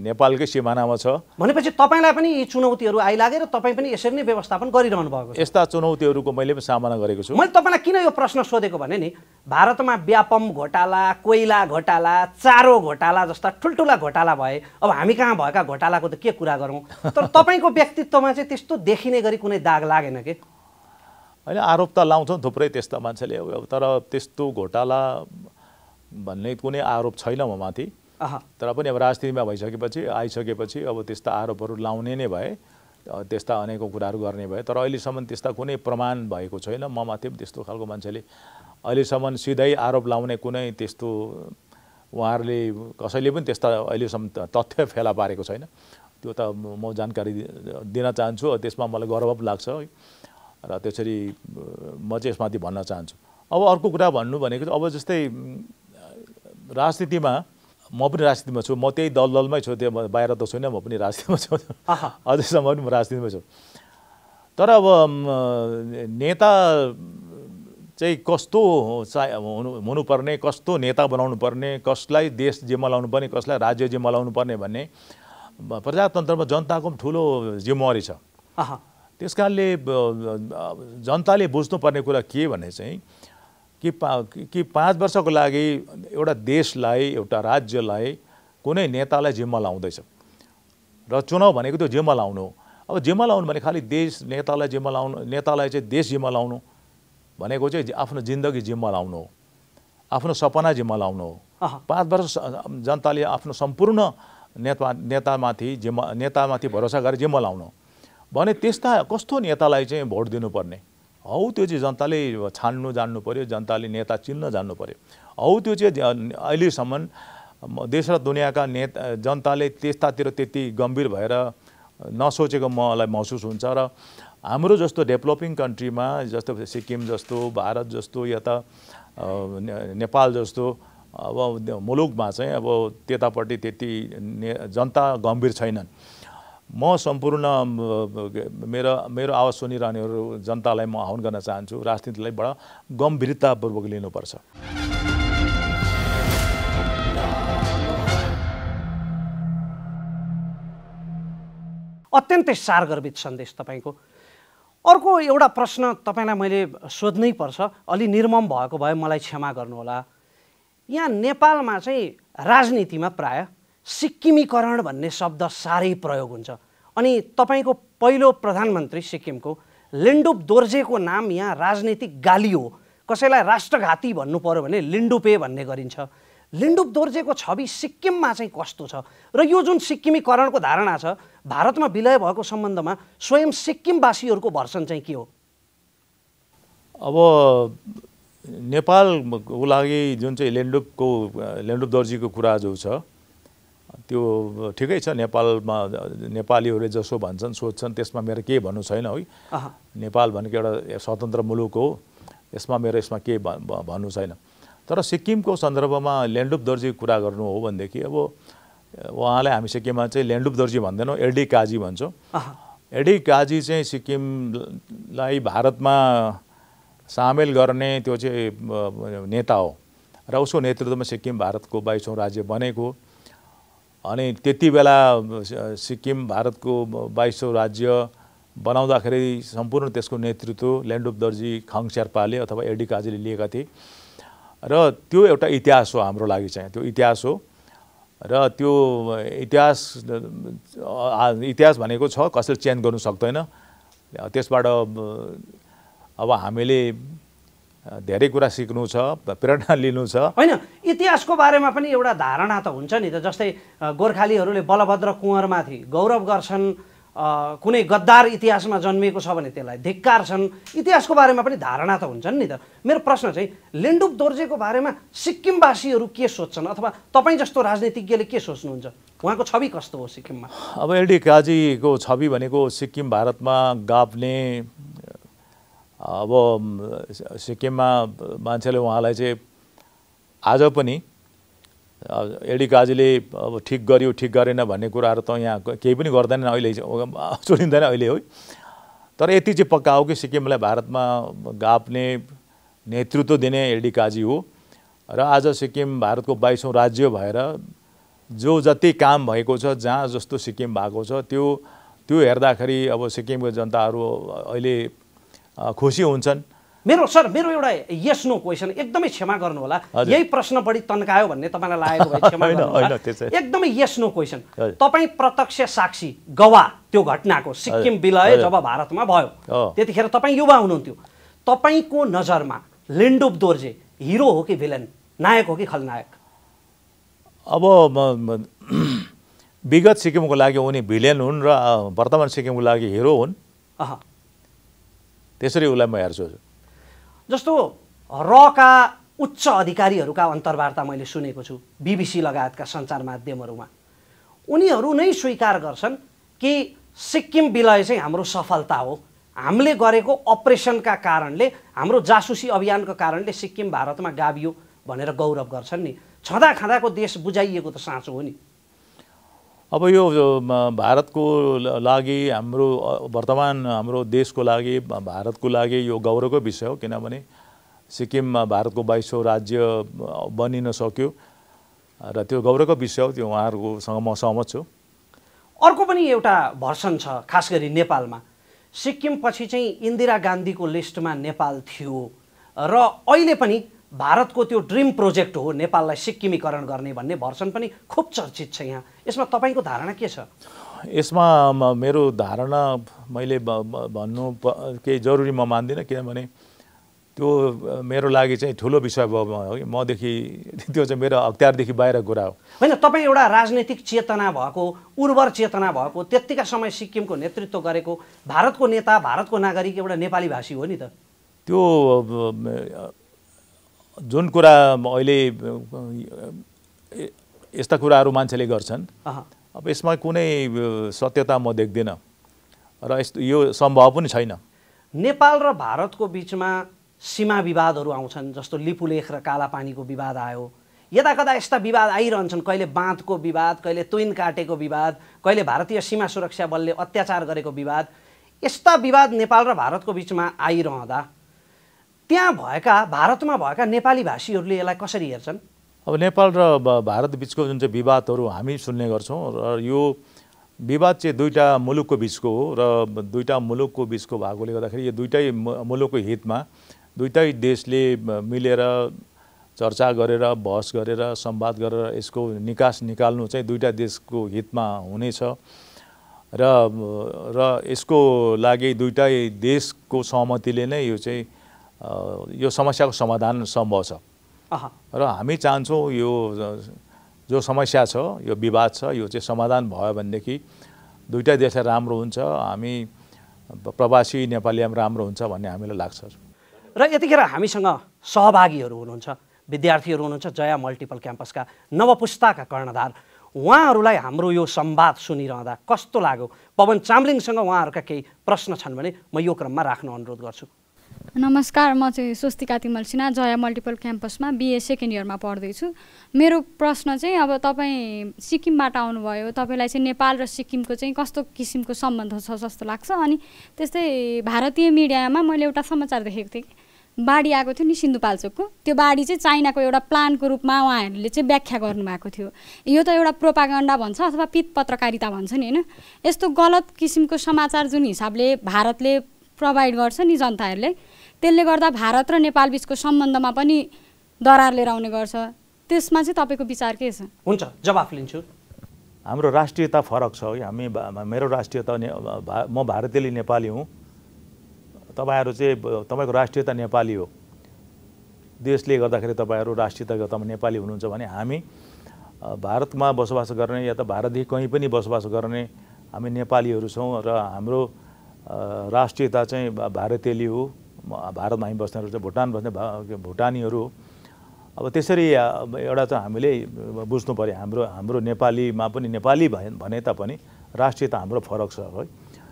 नेपालकै सिमानामा छ भनेपछि तपाईँलाई पनि यी चुनौतीहरू आइलागे र तपाईँ पनि यसरी नै व्यवस्थापन गरिरहनु भएको यस्ता चुनौतीहरूको मैले पनि सामना गरेको छु मैले तपाईँलाई किन यो प्रश्न सोधेको भने नि भारतमा व्यापम घोटाला कोइला घोटाला चारो घोटाला जस्ता ठुल्ठुला घोटाला भए अब हामी कहाँ भएका घोटालाको त के कुरा गरौँ तर तपाईँको व्यक्तित्वमा चाहिँ त्यस्तो देखिने गरी कुनै दाग लागेन कि होइन आरोप त लाउँछौँ थुप्रै त्यस्ता मान्छेले अब तर त्यस्तो घोटाला भन्ने कुनै आरोप छैन म माथि तर पनि अब राजनीतिमा भइसकेपछि आइसकेपछि अब त्यस्ता आरोपहरू लाउने नै भए त्यस्ता अनेकौँ कुराहरू गर्ने भए तर अहिलेसम्म त्यस्ता कुनै प्रमाण भएको छैन म माथि पनि त्यस्तो खालको मान्छेले अहिलेसम्म सिधै आरोप लाउने कुनै त्यस्तो उहाँहरूले कसैले पनि त्यस्ता अहिलेसम्म तथ्य फेला पारेको छैन त्यो त म जानकारी दिन चाहन्छु त्यसमा मलाई गर्व पनि लाग्छ है र त्यसरी म चाहिँ यसमाथि भन्न चाहन्छु अब अर्को कुरा भन्नु भनेको अब जस्तै राजनीतिमा म पनि राजनीतिमा छु म त्यही दल दलमै छु त्यो बाहिर त छुइनँ म पनि राजनीतिमा छु अझैसम्म पनि म राजनीतिमा छु तर अब नेता चाहिँ कस्तो चा हुनु हुनुपर्ने कस्तो नेता बनाउनु पर्ने कसलाई देश जिम्मा लाउनु पर्ने कसलाई राज्य जिम्मा लाउनु पर्ने भन्ने प्रजातन्त्रमा जनताको पनि ठुलो जिम्मेवारी छ त्यस कारणले जनताले बुझ्नुपर्ने कुरा के भने चाहिँ कि पा कि पाँच वर्षको लागि एउटा देशलाई एउटा राज्यलाई कुनै नेतालाई जिम्मा लाउँदैछ र चुनाव भनेको त्यो जिम्मा लाउनु हो अब जिम्मा लाउनु भने खालि देश नेतालाई जिम्मा लाउनु नेतालाई चाहिँ देश जिम्मा लाउनु भनेको चाहिँ आफ्नो जिन्दगी जिम्मा लाउनु हो आफ्नो सपना जिम्मा लाउनु हो पाँच वर्ष जनताले आफ्नो सम्पूर्ण नेता नेतामाथि जिम्मा नेतामाथि भरोसा गरेर जिम्मा लाउनु भने त्यस्ता कस्तो नेतालाई चाहिँ भोट दिनुपर्ने हौ त्यो चाहिँ जनताले छान्नु जान्नु पऱ्यो जनताले नेता चिन्न जान्नु पऱ्यो हौ त्यो चाहिँ अहिलेसम्म देश र दुनियाँका नेता जनताले त्यस्तातिर त्यति गम्भीर भएर नसोचेको मलाई महसुस हुन्छ र हाम्रो जस्तो डेभलपिङ कन्ट्रीमा जस्तो सिक्किम जस्तो भारत जस्तो या त नेपाल जस्तो अब मुलुकमा चाहिँ अब त्यतापट्टि त्यति ने जनता गम्भीर छैनन् म सम्पूर्ण मेरो मेरो आवाज सुनिरहनेहरू जनतालाई म आह्वान गर्न चाहन्छु राजनीतिलाई बडा गम्भीरतापूर्वक लिनुपर्छ अत्यन्तै सारगर्भित सन्देश तपाईँको अर्को एउटा प्रश्न तपाईँलाई मैले सोध्नै पर्छ अलि निर्मम भएको भए मलाई क्षमा गर्नुहोला यहाँ नेपालमा चाहिँ राजनीतिमा प्रायः सिक्किमीकरण भन्ने शब्द साह्रै प्रयोग हुन्छ अनि तपाईँको पहिलो प्रधानमन्त्री सिक्किमको लिन्डुप दोर्जेको नाम यहाँ राजनीतिक गाली हो कसैलाई राष्ट्रघाती भन्नु पऱ्यो भने लिन्डुपे भन्ने गरिन्छ लिन्डुप दोर्जेको छवि सिक्किममा चाहिँ कस्तो छ र यो जुन सिक्किमीकरणको धारणा छ भारतमा विलय भएको सम्बन्धमा स्वयं सिक्किमवासीहरूको भर्सन चाहिँ के हो अब नेपालको लागि जुन चाहिँ लेन्डुपको लेन्डुप दर्जीको कुरा जो छ त्यो ठिकै छ नेपालमा नेपालीहरूले जसो भन्छन् सोध्छन् त्यसमा मेरो केही भन्नु छैन है नेपाल भनेको एउटा स्वतन्त्र मुलुक हो यसमा मेरो यसमा केही भन्नु छैन तर सिक्किमको सन्दर्भमा ल्यान्डुप दर्जी कुरा गर्नु हो भनेदेखि अब उहाँलाई हामी सिक्किममा चाहिँ ल्यान्डुप दर्जी भन्दैनौँ एडी काजी भन्छौँ एडी काजी चाहिँ सिक्किमलाई भारतमा सामेल गर्ने त्यो चाहिँ नेता हो र उसको नेतृत्वमा सिक्किम भारतको बाइसौँ राज्य बनेको अनि त्यति बेला सिक्किम भारतको बाइसौँ राज्य बनाउँदाखेरि सम्पूर्ण त्यसको नेतृत्व ल्यान्डुप दर्जी खाङ शेर्पाले अथवा एडी काजीले लिएका थिए र त्यो एउटा इतिहास हो हाम्रो लागि चाहिँ त्यो इतिहास हो र त्यो इतिहास इतिहास भनेको छ कसैले चेन्ज गर्नु सक्दैन त्यसबाट अब हामीले धेरै कुरा सिक्नु छ प्रेरणा लिनु छ होइन इतिहासको बारेमा पनि एउटा धारणा त हुन्छ नि त जस्तै गोर्खालीहरूले बलभद्र कुँवरमाथि गौरव गर्छन् कुनै गद्दार इतिहासमा जन्मिएको छ भने त्यसलाई धिक्कार छन् इतिहासको बारेमा पनि धारणा त हुन्छन् नि त मेरो प्रश्न चाहिँ लेन्डुप दोर्जेको बारेमा सिक्किमवासीहरू के सोच्छन् अथवा तपाईँ जस्तो राजनीतिज्ञले के सोच्नुहुन्छ उहाँको छवि कस्तो हो सिक्किममा अब एलडी काजीको छवि भनेको सिक्किम भारतमा गाप्ने अब सिक्किममा मान्छेले उहाँलाई चाहिँ आज पनि एडी काजीले अब ठिक गर्यो ठिक गरेन भन्ने कुराहरू त यहाँ केही पनि गर्दैनन् अहिले चुनिँदैन अहिले है तर यति चाहिँ पक्का हो कि सिक्किमलाई भारतमा गाप्ने नेतृत्व दिने एडी काजी हो र आज सिक्किम भारतको बाइसौँ राज्य भएर जो जति काम भएको छ जहाँ जस्तो सिक्किम भएको छ त्यो त्यो हेर्दाखेरि अब सिक्किमको जनताहरू अहिले खुसी हुन्छन् मेरो सर मेरो एउटा यस नो क्वेसन एकदमै क्षमा गर्नु होला यही प्रश्न बढी तन्कायो भन्ने तपाईँलाई लागेको भए एकदमै यस नो क्वेसन तपाईँ प्रत्यक्ष साक्षी गवा त्यो घटनाको सिक्किम विलय जब भारतमा भयो त्यतिखेर तपाईँ युवा हुनुहुन्थ्यो तपाईँको नजरमा लिन्डुप दोर्जे हिरो हो कि भिलन नायक हो कि खलनायक अब विगत सिक्किमको लागि उनी भिलेन हुन् र वर्तमान सिक्किमको लागि हिरो हुन् त्यसरी उसलाई म हेर्छु जस्तो रका उच्च अधिकारीहरूका अन्तर्वार्ता मैले सुनेको छु बिबिसी लगायतका सञ्चार माध्यमहरूमा उनीहरू नै स्वीकार गर्छन् कि सिक्किम विलय चाहिँ हाम्रो सफलता हो हामीले गरेको अपरेसनका कारणले हाम्रो जासुसी अभियानको कारणले सिक्किम भारतमा गाभियो भनेर गौरव गर्छन् नि छँदा खाँदाको देश बुझाइएको त साँचो हो नि अब यो भारतको लागि हाम्रो वर्तमान हाम्रो देशको लागि भारतको लागि यो गौरवको विषय हो किनभने सिक्किम भारतको बाइसौँ राज्य बनिन सक्यो र त्यो गौरवको विषय हो त्यो उहाँहरूकोसँग म सहमत छु अर्को पनि एउटा भर्सन छ खास गरी नेपालमा सिक्किम पछि चाहिँ इन्दिरा गान्धीको लिस्टमा नेपाल थियो र अहिले पनि भारतको त्यो ड्रिम प्रोजेक्ट हो नेपाललाई सिक्किमीकरण गर्ने भन्ने भर्सन पनि खुब चर्चित छ यहाँ यसमा तपाईँको धारणा के छ यसमा मेरो धारणा मैले भन्नु केही जरुरी म मान्दिनँ किनभने त्यो मेरो लागि चाहिँ ठुलो विषय भयो मदेखि त्यो चाहिँ मेरो अख्तियारदेखि बाहिर कुरा हो होइन तपाईँ एउटा राजनैतिक चेतना भएको उर्वर चेतना भएको त्यत्तिका समय सिक्किमको नेतृत्व गरेको भारतको नेता भारतको नागरिक एउटा नेपाली भाषी हो नि त त्यो जुन कुरा अहिले यस्ता कुराहरू मान्छेले गर्छन् अब यसमा कुनै सत्यता म देख्दिनँ र यस्तो यो सम्भव पनि छैन नेपाल र भारतको बिचमा सीमा विवादहरू आउँछन् जस्तो लिपुलेख र कालापानीको विवाद आयो यता कता यस्ता विवाद आइरहन्छन् कहिले बाँधको विवाद कहिले तुइन काटेको विवाद कहिले भारतीय सीमा सुरक्षा बलले अत्याचार गरेको विवाद यस्ता विवाद नेपाल र भारतको बिचमा आइरहँदा त्यहाँ भएका भारतमा भएका नेपाली भाषीहरूले यसलाई कसरी हेर्छन् अब नेपाल र भारत बिचको जुन चाहिँ विवादहरू हामी सुन्ने गर्छौँ र यो विवाद चाहिँ दुईवटा मुलुकको बिचको हो र दुईवटा मुलुकको बिचको भएकोले गर्दाखेरि यो दुइटै मुलुकको हितमा दुइटै देशले मिलेर चर्चा गरेर बहस गरेर संवाद गरेर यसको निकास निकाल्नु चाहिँ दुईवटा देशको हितमा हुनेछ र र यसको लागि दुइटै देशको सहमतिले नै यो चाहिँ यो समस्याको समाधान सम्भव छ र हामी चाहन्छौँ यो जो समस्या छ यो विवाद छ यो चाहिँ समाधान भयो भनेदेखि दुइटै देशलाई राम्रो हुन्छ हामी प्रवासी नेपाली राम्रो हुन्छ भन्ने हामीलाई लाग्छ र यतिखेर हामीसँग सहभागीहरू हुनुहुन्छ विद्यार्थीहरू हुनुहुन्छ जया मल्टिपल क्याम्पसका नवपुस्ताका कर्णधार उहाँहरूलाई हाम्रो यो संवाद सुनिरहँदा कस्तो लाग्यो पवन चामलिङसँग उहाँहरूका केही प्रश्न छन् भने म यो क्रममा राख्न अनुरोध गर्छु नमस्कार म चाहिँ स्वस्तिका तिमल सिन्हा जया मल्टिपल क्याम्पसमा बिए सेकेन्ड इयरमा पढ्दैछु मेरो प्रश्न चाहिँ अब तपाईँ सिक्किमबाट आउनुभयो तपाईँलाई चाहिँ नेपाल र सिक्किमको चाहिँ कस्तो किसिमको सम्बन्ध छ जस्तो लाग्छ अनि त्यस्तै भारतीय मिडियामा मैले एउटा समाचार देखेको थिएँ बाढी आएको थियो नि सिन्धुपाल्चोकको त्यो बाढी चाहिँ चाइनाको एउटा प्लानको रूपमा उहाँहरूले चाहिँ व्याख्या गर्नुभएको थियो यो त एउटा प्रोपागण्डा भन्छ अथवा पित पत्रकारिता भन्छ नि होइन यस्तो गलत किसिमको समाचार जुन हिसाबले भारतले प्रोभाइड गर्छ नि जनताहरूले त्यसले गर्दा भारत र नेपाल बिचको सम्बन्धमा पनि दरार लिएर आउने गर्छ त्यसमा चाहिँ तपाईँको विचार के छ हुन्छ जवाफ लिन्छु हाम्रो राष्ट्रियता फरक छ है हामी मेरो राष्ट्रियता म भारतीयले नेपाली हुँ तपाईँहरू चाहिँ तपाईँको राष्ट्रियता नेपाली हो देशले गर्दाखेरि तपाईँहरू राष्ट्रियतागतमा नेपाली हुनुहुन्छ भने हामी भारतमा बसोबास गर्ने या त भारतदेखि कहीँ पनि बसोबास गर्ने हामी नेपालीहरू छौँ र हाम्रो राष्ट्रियता चाहिँ भारतीयली हो भारतमा हामी बस्नेहरू चाहिँ भुटान बस्ने भुटानीहरू हो अब त्यसरी एउटा त हामीले बुझ्नु पऱ्यो हाम्रो हाम्रो नेपालीमा पनि नेपाली भने तापनि राष्ट्रियता हाम्रो फरक छ है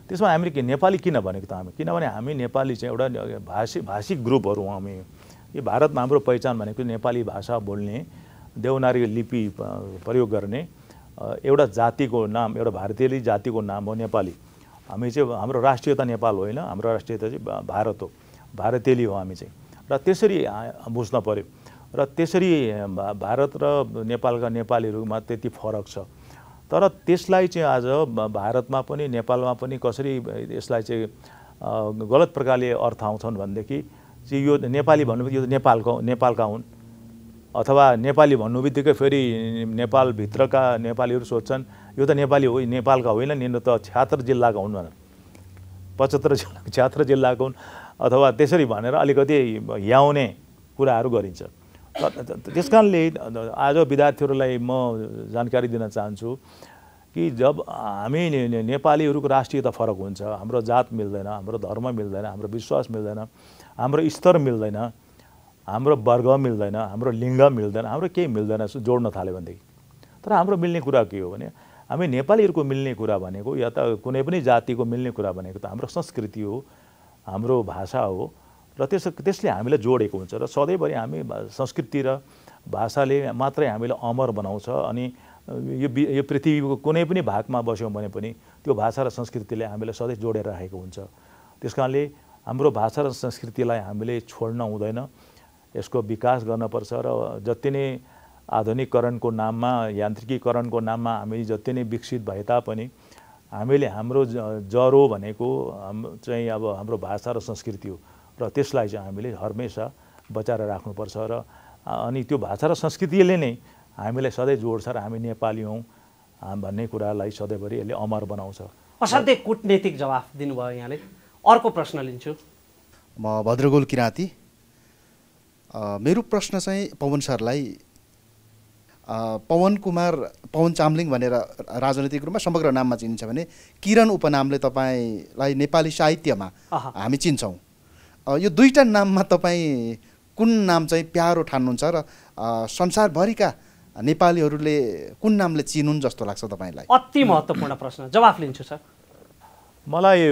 त्यसमा हामीले के नेपाली किन भनेको त हामी किनभने हामी नेपाली चाहिँ एउटा भाषी भाषिक ग्रुपहरू हामी यो भारतमा हाम्रो पहिचान भनेको नेपाली भाषा बोल्ने देवनारी लिपि प्रयोग गर्ने एउटा जातिको नाम एउटा भारतीय जातिको नाम हो नेपाली हामी चाहिँ हाम्रो राष्ट्रियता नेपाल होइन हाम्रो राष्ट्रियता चाहिँ भारत हो भारतेली हो हामी चाहिँ र त्यसरी बुझ्न पऱ्यो र त्यसरी भारत र नेपालका नेपालीहरूमा त्यति फरक छ तर त्यसलाई चाहिँ आज भारतमा पनि नेपालमा पनि कसरी यसलाई चाहिँ गलत प्रकारले अर्थ आउँछन् भनेदेखि चाहिँ यो नेपाली भन्नु यो नेपालको नेपालका हुन् अथवा नेपाली भन्नु बित्तिकै फेरि नेपालभित्रका नेपालीहरू सोध्छन् यो त नेपाली हो नेपालका होइन यिनीहरू त छ्यात्र जिल्लाका हुन् भनेर पचहत्तर जिल्ला छ्यात्र जिल्लाको हुन् अथवा त्यसरी भनेर अलिकति याउने कुराहरू गरिन्छ त्यस कारणले आज विद्यार्थीहरूलाई म जानकारी दिन चाहन्छु कि जब हामी ने, नेपालीहरूको राष्ट्रियता फरक हुन्छ हाम्रो जात मिल्दैन हाम्रो धर्म मिल्दैन हाम्रो विश्वास मिल्दैन हाम्रो स्तर मिल्दैन हाम्रो वर्ग मिल्दैन हाम्रो लिङ्ग मिल्दैन हाम्रो केही मिल्दैन जोड्न थाल्यो भनेदेखि तर हाम्रो मिल्ने कुरा के हो भने हामी नेपालीहरूको मिल्ने कुरा भनेको या त कुनै पनि जातिको मिल्ने कुरा भनेको त हाम्रो संस्कृति हो हाम्रो भाषा हो र त्यस त्यसले हामीलाई जोडेको हुन्छ र सधैँभरि हामी संस्कृति र भाषाले मात्रै हामीलाई अमर बनाउँछ अनि यो यो पृथ्वीको कुनै पनि भागमा बस्यौँ भने पनि त्यो भाषा र संस्कृतिले हामीलाई सधैँ जोडेर राखेको हुन्छ त्यस कारणले हाम्रो भाषा र संस्कृतिलाई हामीले छोड्न हुँदैन यसको विकास गर्नपर्छ र जति नै आधुनिकरणको नाममा यान्त्रिकीकरणको नाममा हामी जति नै विकसित भए तापनि हामीले हाम्रो जरो भनेको चाहिँ अब हाम्रो भाषा र संस्कृति हो र त्यसलाई चाहिँ हामीले हमेसा बचाएर राख्नुपर्छ र अनि त्यो भाषा र संस्कृतिले नै हामीलाई सधैँ जोड्छ र हामी नेपाली हौँ भन्ने कुरालाई सधैँभरि यसले अमर बनाउँछ असाध्यै कुटनीतिक जवाफ दिनुभयो यहाँले अर्को प्रश्न लिन्छु म भद्रगोल किराँती मेरो प्रश्न चाहिँ पवन सरलाई पवन कुमार पवन चामलिङ भनेर राजनैतिक रूपमा समग्र नाममा चिनिन्छ भने किरण उपनामले तपाईँलाई नेपाली साहित्यमा हामी चिन्छौँ यो दुईवटा नाममा तपाईँ कुन नाम चाहिँ प्यारो ठान्नुहुन्छ र संसारभरिका नेपालीहरूले कुन नामले चिनुन् जस्तो लाग्छ तपाईँलाई अति महत्त्वपूर्ण प्रश्न जवाफ लिन्छु सर मलाई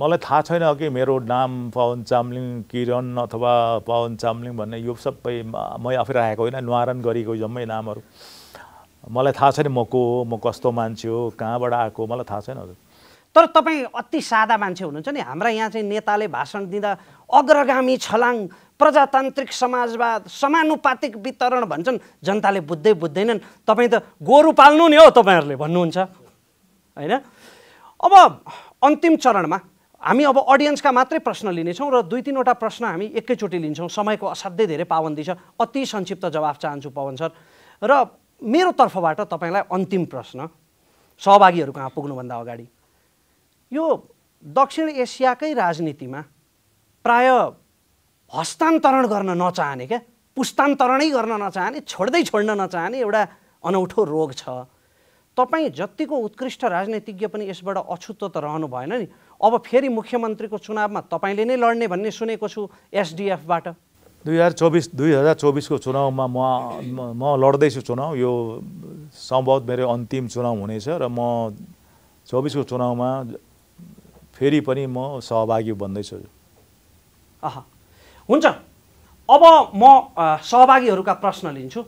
मलाई थाहा छैन कि मेरो नाम पवन चामलिङ किरण अथवा पवन चामलिङ भन्ने यो सबै मै आफै राखेको होइन निवारण गरेको जम्मै नामहरू मलाई थाहा छैन म को हो म कस्तो मान्छे हो कहाँबाट आएको मलाई थाहा छैन हजुर तर तपाईँ अति सादा मान्छे हुनुहुन्छ नि हाम्रा यहाँ चाहिँ नेताले भाषण दिँदा अग्रगामी छलाङ प्रजातान्त्रिक समाजवाद समानुपातिक वितरण भन्छन् जनताले बुझ्दै बुझ्दैनन् तपाईँ त गोरु पाल्नु नि हो तपाईँहरूले भन्नुहुन्छ होइन अब अन्तिम चरणमा हामी अब अडियन्सका मात्रै प्रश्न लिनेछौँ र दुई तिनवटा प्रश्न हामी एकैचोटि लिन्छौँ समयको असाध्यै धेरै पाबन्दी छ अति संक्षिप्त जवाब चाहन्छु पवन सर र मेरो तर्फबाट तपाईँलाई अन्तिम प्रश्न सहभागीहरू कहाँ पुग्नुभन्दा अगाडि यो दक्षिण एसियाकै राजनीतिमा प्राय हस्तान्तरण गर्न नचाहने क्या पुस्तान्तरणै गर्न नचाहने छोड्दै छोड्न नचाहने एउटा अनौठो रोग छ तपाईँ जतिको उत्कृष्ट राजनीतिज्ञ पनि यसबाट अछुतो त रहनु भएन नि अब फेरि मुख्यमन्त्रीको चुनावमा तपाईँले नै लड्ने भन्ने सुनेको छु एसडिएफबाट दुई हजार चौबिस दुई हजार चौबिसको चुनावमा म म लड्दैछु चुनाव यो सम्भवत मेरो अन्तिम चुनाव हुनेछ र म चौबिसको चुनावमा फेरि पनि म सहभागी बन्दैछु अह हुन्छ अब म सहभागीहरूका प्रश्न लिन्छु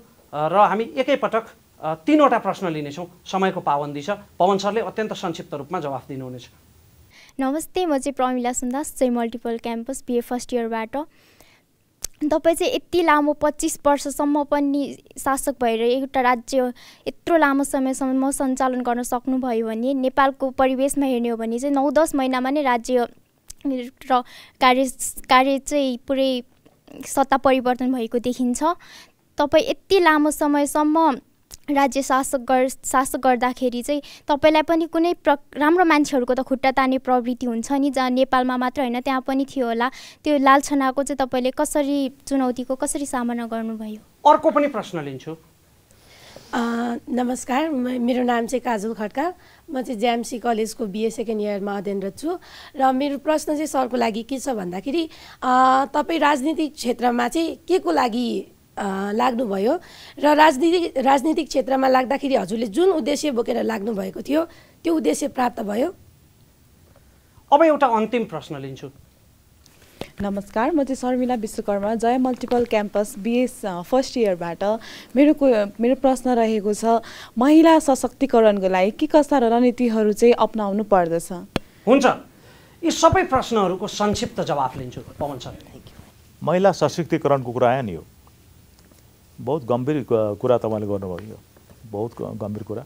र हामी एकैपटक तिनवटा प्रश्न लिनेछौँ समयको पाबन्दी छ पवन सरले अत्यन्त संक्षिप्त रूपमा जवाफ दिनुहुनेछ नमस्ते म चाहिँ प्रमिला सुन्दास चाहिँ मल्टिपल क्याम्पस बिए फर्स्ट इयरबाट तपाईँ चाहिँ यति लामो पच्चिस वर्षसम्म पनि शासक भएर एउटा राज्य यत्रो लामो समयसम्म सञ्चालन गर्न सक्नुभयो भने नेपालको परिवेशमा हेर्ने हो भने चाहिँ नौ दस महिनामा नै राज्य र कार्य कार्य चाहिँ पुरै सत्ता परिवर्तन भएको देखिन्छ तपाईँ यति लामो समयसम्म राज्य शासक गर् शासक गर्दाखेरि चाहिँ तपाईँलाई पनि कुनै प्र राम्रो मान्छेहरूको त खुट्टा ताने प्रवृत्ति हुन्छ नि जहाँ नेपालमा मात्र होइन त्यहाँ पनि थियो होला त्यो लालछनाको चाहिँ तपाईँले कसरी चुनौतीको कसरी सामना गर्नुभयो अर्को पनि प्रश्न लिन्छु नमस्कार मेरो नाम चाहिँ काजल खड्का म चाहिँ जेएमसी कलेजको बिए सेकेन्ड इयरमा अध्ययनरत छु र मेरो प्रश्न चाहिँ सरको लागि के छ भन्दाखेरि तपाईँ राजनीतिक क्षेत्रमा चाहिँ के को लागि लाग्नुभयो र राजनीतिक राजनीतिक क्षेत्रमा लाग्दाखेरि हजुरले जुन उद्देश्य बोकेर लाग्नुभएको थियो त्यो उद्देश्य प्राप्त भयो अब एउटा अन्तिम प्रश्न लिन्छु नमस्कार म चाहिँ Sharmila Bishwakarma Jaya multiple campus BSc first इयरबाट मेरो को मेरो प्रश्न रहेको छ महिला सशक्तिकरणको लागि के कस्ता रणनीतिहरू चाहिँ अप्नाउनु पर्दछ हुन्छ यी सबै प्रश्नहरूको संक्षिप्त जवाफ लिन्छु पवन सर महिला सशक्तिकरणको कुरा आयो नि हो बहुत गम्भीर कुरा तपाईँले गर्नुभयो यो बहुत गम्भीर कुरा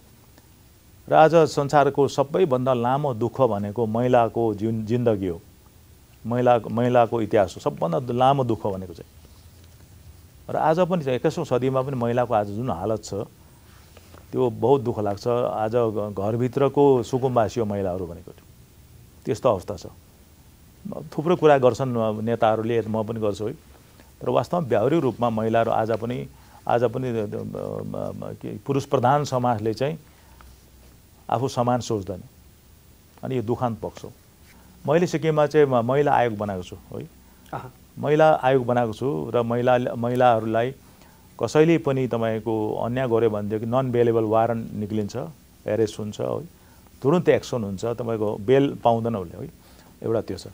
र आज संसारको सबैभन्दा लामो दुःख भनेको महिलाको जिन जिन्दगी हो महिला महिलाको इतिहास हो सबभन्दा लामो दुःख भनेको चाहिँ र आज पनि एक्काइसौँ सदीमा पनि महिलाको आज जुन हालत छ त्यो बहुत दुःख लाग्छ आज घरभित्रको सुकुम्बासी हो महिलाहरू भनेको त्यस्तो अवस्था छ थुप्रो कुरा गर्छन् नेताहरूले म पनि गर्छु है तर वास्तवमा व्यावहारिक रूपमा महिलाहरू आज पनि आज पनि पुरुष प्रधान समाजले चाहिँ आफू समान सोच्दैन अनि यो दुखान्त पक्ष मैले सिक्किममा चाहिँ महिला आयोग बनाएको छु है महिला आयोग बनाएको छु र महिला महिलाहरूलाई कसैले पनि तपाईँको अन्याय गऱ्यो भनेदेखि नन बेलेबल वारन्ट निक्लिन्छ एरेस्ट हुन्छ है तुरुन्त एक्सन हुन्छ तपाईँको बेल पाउँदैन उसले है एउटा त्यो छ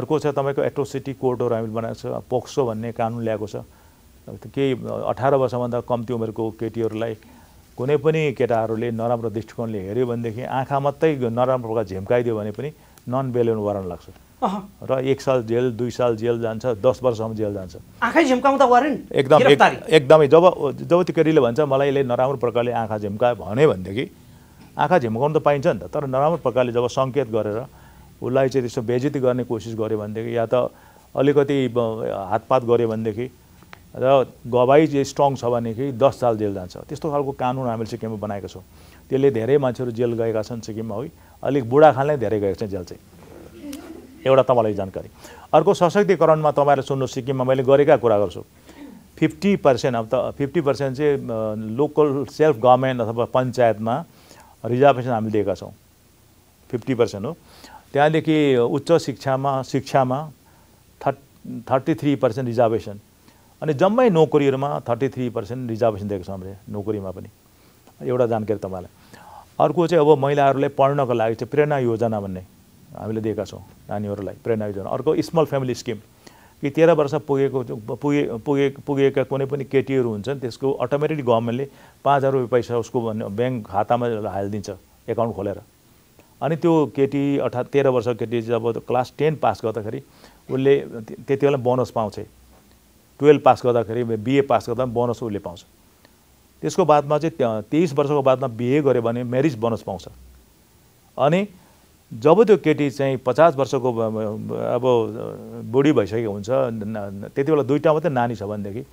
अर्को छ तपाईँको एट्रोसिटी कोर्टहरू हामीले बनाएको छ पोक्सो भन्ने कानुन ल्याएको छ केही अठार वर्षभन्दा कम्ती उमेरको केटीहरूलाई कुनै पनि केटाहरूले नराम्रो दृष्टिकोणले हेऱ्यो भनेदेखि आँखा मात्रै नराम्रो प्रकार झिम्काइदियो भने पनि नन बेलेन वारन्ट लाग्छ र एक साल जेल दुई साल जेल जान्छ दस वर्षसम्म जेल जान्छ आँखा झिम्काउँदा वारन्ट एकदम एकदमै जब जब त्यो केटीले भन्छ मलाई यसले नराम्रो प्रकारले आँखा झिम्कायो भने भनेदेखि आँखा झिम्काउनु त पाइन्छ नि त तर नराम्रो प्रकारले जब सङ्केत गरेर उसलाई चाहिँ त्यस्तो बेजित गर्ने कोसिस गऱ्यो भनेदेखि या त अलिकति हातपात गऱ्यो भनेदेखि र गवाई चाहिँ स्ट्रङ छ भनेदेखि दस साल जेल जान्छ त्यस्तो खालको कानुन हामीले सिक्किममा बनाएको छौँ त्यसले धेरै मान्छेहरू जेल गएका छन् सिक्किममा है अलिक बुढाखाल नै धेरै गएको छ जेल चाहिँ एउटा तपाईँलाई जानकारी अर्को सशक्तिकरणमा तपाईँहरूले सुन्नु सिक्किममा मैले गरेका कुरा गर्छु फिफ्टी पर्सेन्ट अब त फिफ्टी पर्सेन्ट चाहिँ लोकल सेल्फ गभर्मेन्ट अथवा पञ्चायतमा रिजर्भेसन हामीले दिएका छौँ फिफ्टी पर्सेन्ट हो त्यहाँदेखि उच्च शिक्षामा शिक्षामा थर्ट थर्टी थ्री पर्सेन्ट रिजर्भेसन अनि जम्मै नोकरीहरूमा थर्टी थ्री पर्सेन्ट रिजर्भेसन दिएको छ हामीले नोकरीमा पनि एउटा जानकारी तपाईँलाई अर्को चाहिँ अब महिलाहरूले पढ्नको लागि चाहिँ प्रेरणा योजना भन्ने हामीले दिएका छौँ नानीहरूलाई प्रेरणा योजना अर्को स्मल फ्यामिली स्किम कि तेह्र वर्ष पुगेको पुगे पुगे पुगेका कुनै पनि केटीहरू हुन्छन् त्यसको अटोमेटिक गभर्मेन्टले पाँच हजार रुपियाँ पैसा उसको भन्ने ब्याङ्क खातामा हालिदिन्छ एकाउन्ट खोलेर अनि त्यो केटी अठा तेह्र वर्ष केटी जब क्लास टेन पास गर्दाखेरि उसले त्यति बेला बोनस पाउँछ टुवेल्भ पास गर्दाखेरि बिए पास गर्दा बोनस उसले पाउँछ त्यसको बादमा चाहिँ तेइस वर्षको बादमा बिए गऱ्यो भने म्यारिज बोनस पाउँछ अनि जब त्यो केटी चाहिँ पचास वर्षको अब बुढी भइसकेको हुन्छ त्यति बेला दुईवटा मात्रै नानी छ भनेदेखि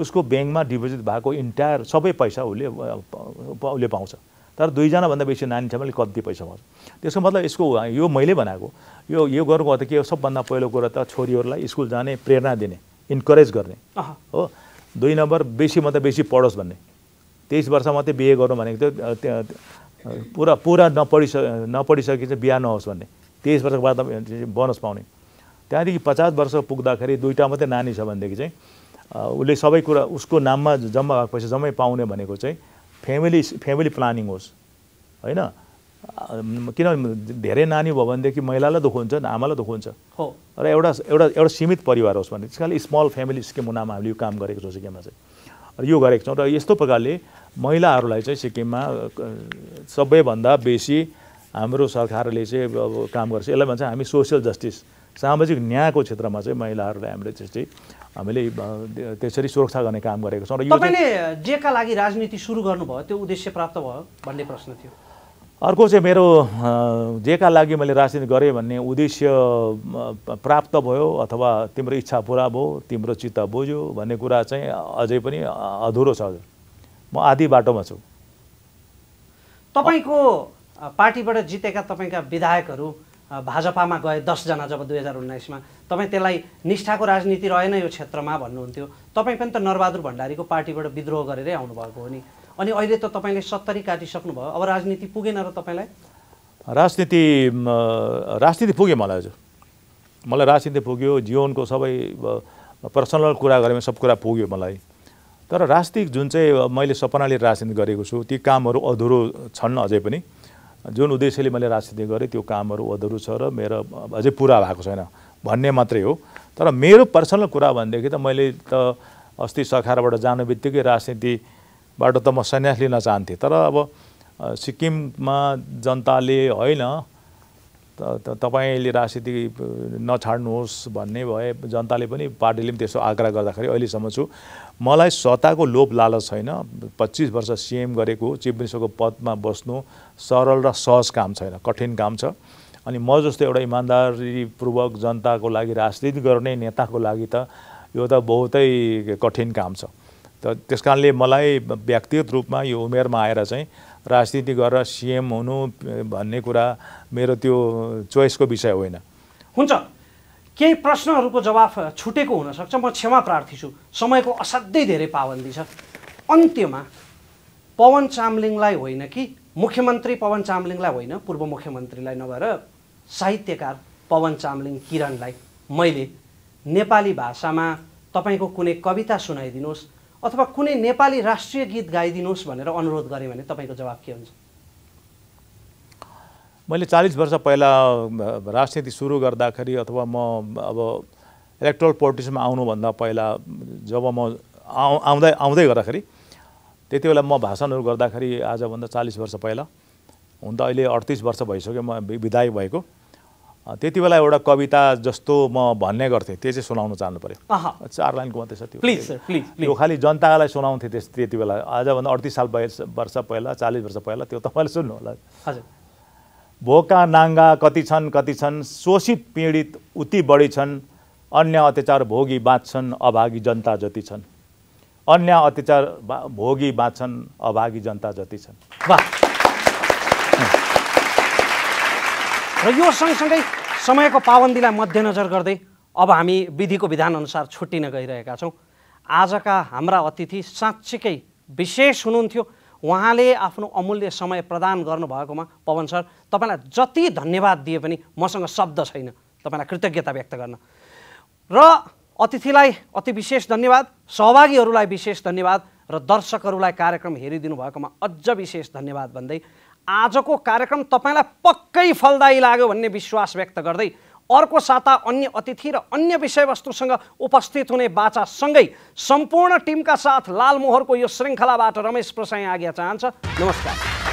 उसको ब्याङ्कमा डिपोजिट भएको इन्टायर सबै पैसा उसले उसले पाउँछ तर दुईजनाभन्दा बेसी नानी छ भने कति पैसा पाउँछ त्यसको मतलब यसको यो मैले बनाएको यो यो गर्नुको त के हो सबभन्दा पहिलो कुरो त छोरीहरूलाई स्कुल जाने प्रेरणा दिने इन्करेज गर्ने हो दुई नम्बर बेसी मात्रै बेसी पढोस् भन्ने तेइस वर्ष मात्रै बिहे गर्नु भनेको थियो पुरा पुरा नपढिस नपढिसकेपछि बिहा नहोस् भन्ने तेइस वर्षको बाद बोनस पाउने त्यहाँदेखि पचास वर्ष पुग्दाखेरि दुइटा मात्रै नानी छ भनेदेखि चाहिँ उसले सबै कुरा उसको नाममा जम्मा भएको पैसा जम्मै पाउने भनेको चाहिँ फ्यामिली फ्यामिली प्लानिङ होस् होइन किनभने धेरै नानी भयो भनेदेखि महिलालाई दुःख हुन्छ आमालाई दुःख हुन्छ हो र एउटा एउटा एउटा सीमित परिवार होस् भने त्यस कारणले स्मल फ्यामिली स्किम हुनामा हामीले यो काम गरेको छौँ सिक्किममा चाहिँ यो गरेको छौँ र यस्तो प्रकारले महिलाहरूलाई चाहिँ सिक्किममा सबैभन्दा बेसी हाम्रो सरकारले चाहिँ अब काम गर्छ यसलाई भन्छ हामी सोसियल जस्टिस सामाजिक न्यायको क्षेत्रमा चाहिँ महिलाहरूलाई हामीले त्यस्तै हामीले त्यसरी सुरक्षा गर्ने काम गरेको छौँ र यो जेका लागि राजनीति सुरु गर्नुभयो त्यो उद्देश्य प्राप्त भयो भन्ने प्रश्न थियो अर्को चाहिँ मेरो जेका लागि मैले राजनीति गरेँ भन्ने उद्देश्य प्राप्त भयो अथवा तिम्रो इच्छा पुरा भयो तिम्रो चित्त बुझ्यो भन्ने कुरा चाहिँ अझै पनि अधुरो छ हजुर म आधी बाटोमा छु तपाईँको पार्टीबाट जितेका तपाईँका विधायकहरू भाजपामा गए दसजना जब दुई हजार उन्नाइसमा तपाईँ त्यसलाई निष्ठाको राजनीति रहेन यो क्षेत्रमा भन्नुहुन्थ्यो तपाईँ पनि त नरबहादुर भण्डारीको पार्टीबाट विद्रोह गरेरै आउनुभएको हो नि अनि अहिले त तपाईँले सत्तरी काटिसक्नुभयो अब राजनीति पुगेन र तपाईँलाई राजनीति राजनीति पुग्यो मलाई हजुर मलाई राजनीति पुग्यो जीवनको सबै पर्सनल कुरा गरेँ सब कुरा पुग्यो मलाई तर राजनीतिक जुन चाहिँ मैले सपनाले राजनीति गरेको छु ती कामहरू अधुरो छन् अझै पनि जुन उद्देश्यले मैले राजनीति गरेँ त्यो कामहरू अधुरो छ र मेरो अझै पुरा भएको छैन भन्ने मात्रै हो तर मेरो पर्सनल कुरा भनेदेखि त मैले त अस्ति सखारबाट जानु बित्तिकै राजनीति बाट त म सन्यास लिन चाहन्थेँ तर अब सिक्किममा जनताले होइन तपाईँले राजनीति नछाड्नुहोस् भन्ने भए जनताले पनि पार्टीले पनि त्यसो आग्रह गर्दाखेरि अहिलेसम्म छु मलाई सत्ताको लोभ लालच छैन पच्चिस वर्ष सिएम गरेको चिफ मिनिस्टरको पदमा बस्नु सरल र सहज काम छैन कठिन काम छ अनि म जस्तो एउटा इमान्दारीपूर्वक जनताको लागि राजनीति गर्ने नेताको लागि त यो त बहुतै कठिन काम छ त त्यस कारणले मलाई व्यक्तिगत रूपमा यो उमेरमा आएर चाहिँ राजनीति गरेर सिएम हुनु भन्ने कुरा मेरो त्यो चोइसको विषय होइन हुन्छ केही प्रश्नहरूको जवाफ छुटेको हुनसक्छ म क्षमा प्रार्थी छु समयको असाध्यै धेरै पाबन्दी छ अन्त्यमा पवन चामलिङलाई होइन कि मुख्यमन्त्री पवन चामलिङलाई होइन पूर्व मुख्यमन्त्रीलाई नभएर साहित्यकार पवन चामलिङ किरणलाई मैले नेपाली भाषामा तपाईँको कुनै कविता सुनाइदिनुहोस् अथवा कुनै नेपाली राष्ट्रिय गीत गाइदिनुहोस् भनेर अनुरोध गरेँ भने तपाईँको जवाब के हुन्छ मैले चालिस वर्ष पहिला राजनीति सुरु गर्दाखेरि अथवा म अब इलेक्ट्रल पोलिटिक्समा आउनुभन्दा पहिला जब म आउ आउँदै आउँदै गर्दाखेरि त्यति बेला म भाषणहरू गर्दाखेरि आजभन्दा चालिस वर्ष पहिला हुन त अहिले अडतिस वर्ष भइसक्यो म विधायक भएको त्यति बेला एउटा कविता जस्तो म भन्ने गर्थेँ त्यो चाहिँ सुनाउनु चाहनु पऱ्यो चार लाइनको मात्रै छ त्यो प्लिज प्लिज यो खालि जनतालाई सुनाउँथेँ त्यस त्यति बेला आजभन्दा अडतिस साल वर्ष पहिला चालिस वर्ष पहिला त्यो तपाईँले सुन्नु होला हजुर भोका नाङ्गा कति छन् कति छन् शोषित पीडित उति बढी छन् अन्य अत्याचार भोगी बाँच्छन् अभागी जनता जति छन् अन्य अत्याचार भोगी बाँच्छन् अभागी जनता जति छन् र यो सँगसँगै समयको पाबन्दीलाई मध्यनजर गर्दै अब हामी विधिको विधानअनुसार छुट्टिन गइरहेका छौँ आजका हाम्रा अतिथि साँच्चीकै विशेष हुनुहुन्थ्यो उहाँले आफ्नो अमूल्य समय प्रदान गर्नुभएकोमा पवन सर तपाईँलाई जति धन्यवाद दिए पनि मसँग शब्द छैन तपाईँलाई कृतज्ञता व्यक्त गर्न र अतिथिलाई अति विशेष धन्यवाद सहभागीहरूलाई विशेष धन्यवाद र दर्शकहरूलाई कार्यक्रम हेरिदिनु भएकोमा अझ विशेष धन्यवाद भन्दै आजको कार्यक्रम तपाईँलाई पक्कै फलदायी लाग्यो भन्ने विश्वास व्यक्त गर्दै अर्को साता अन्य अतिथि र अन्य विषयवस्तुसँग उपस्थित हुने बाचासँगै सम्पूर्ण टिमका साथ लालमोहरको यो श्रृङ्खलाबाट रमेश प्रसाई आज्ञा चाहन्छ नमस्कार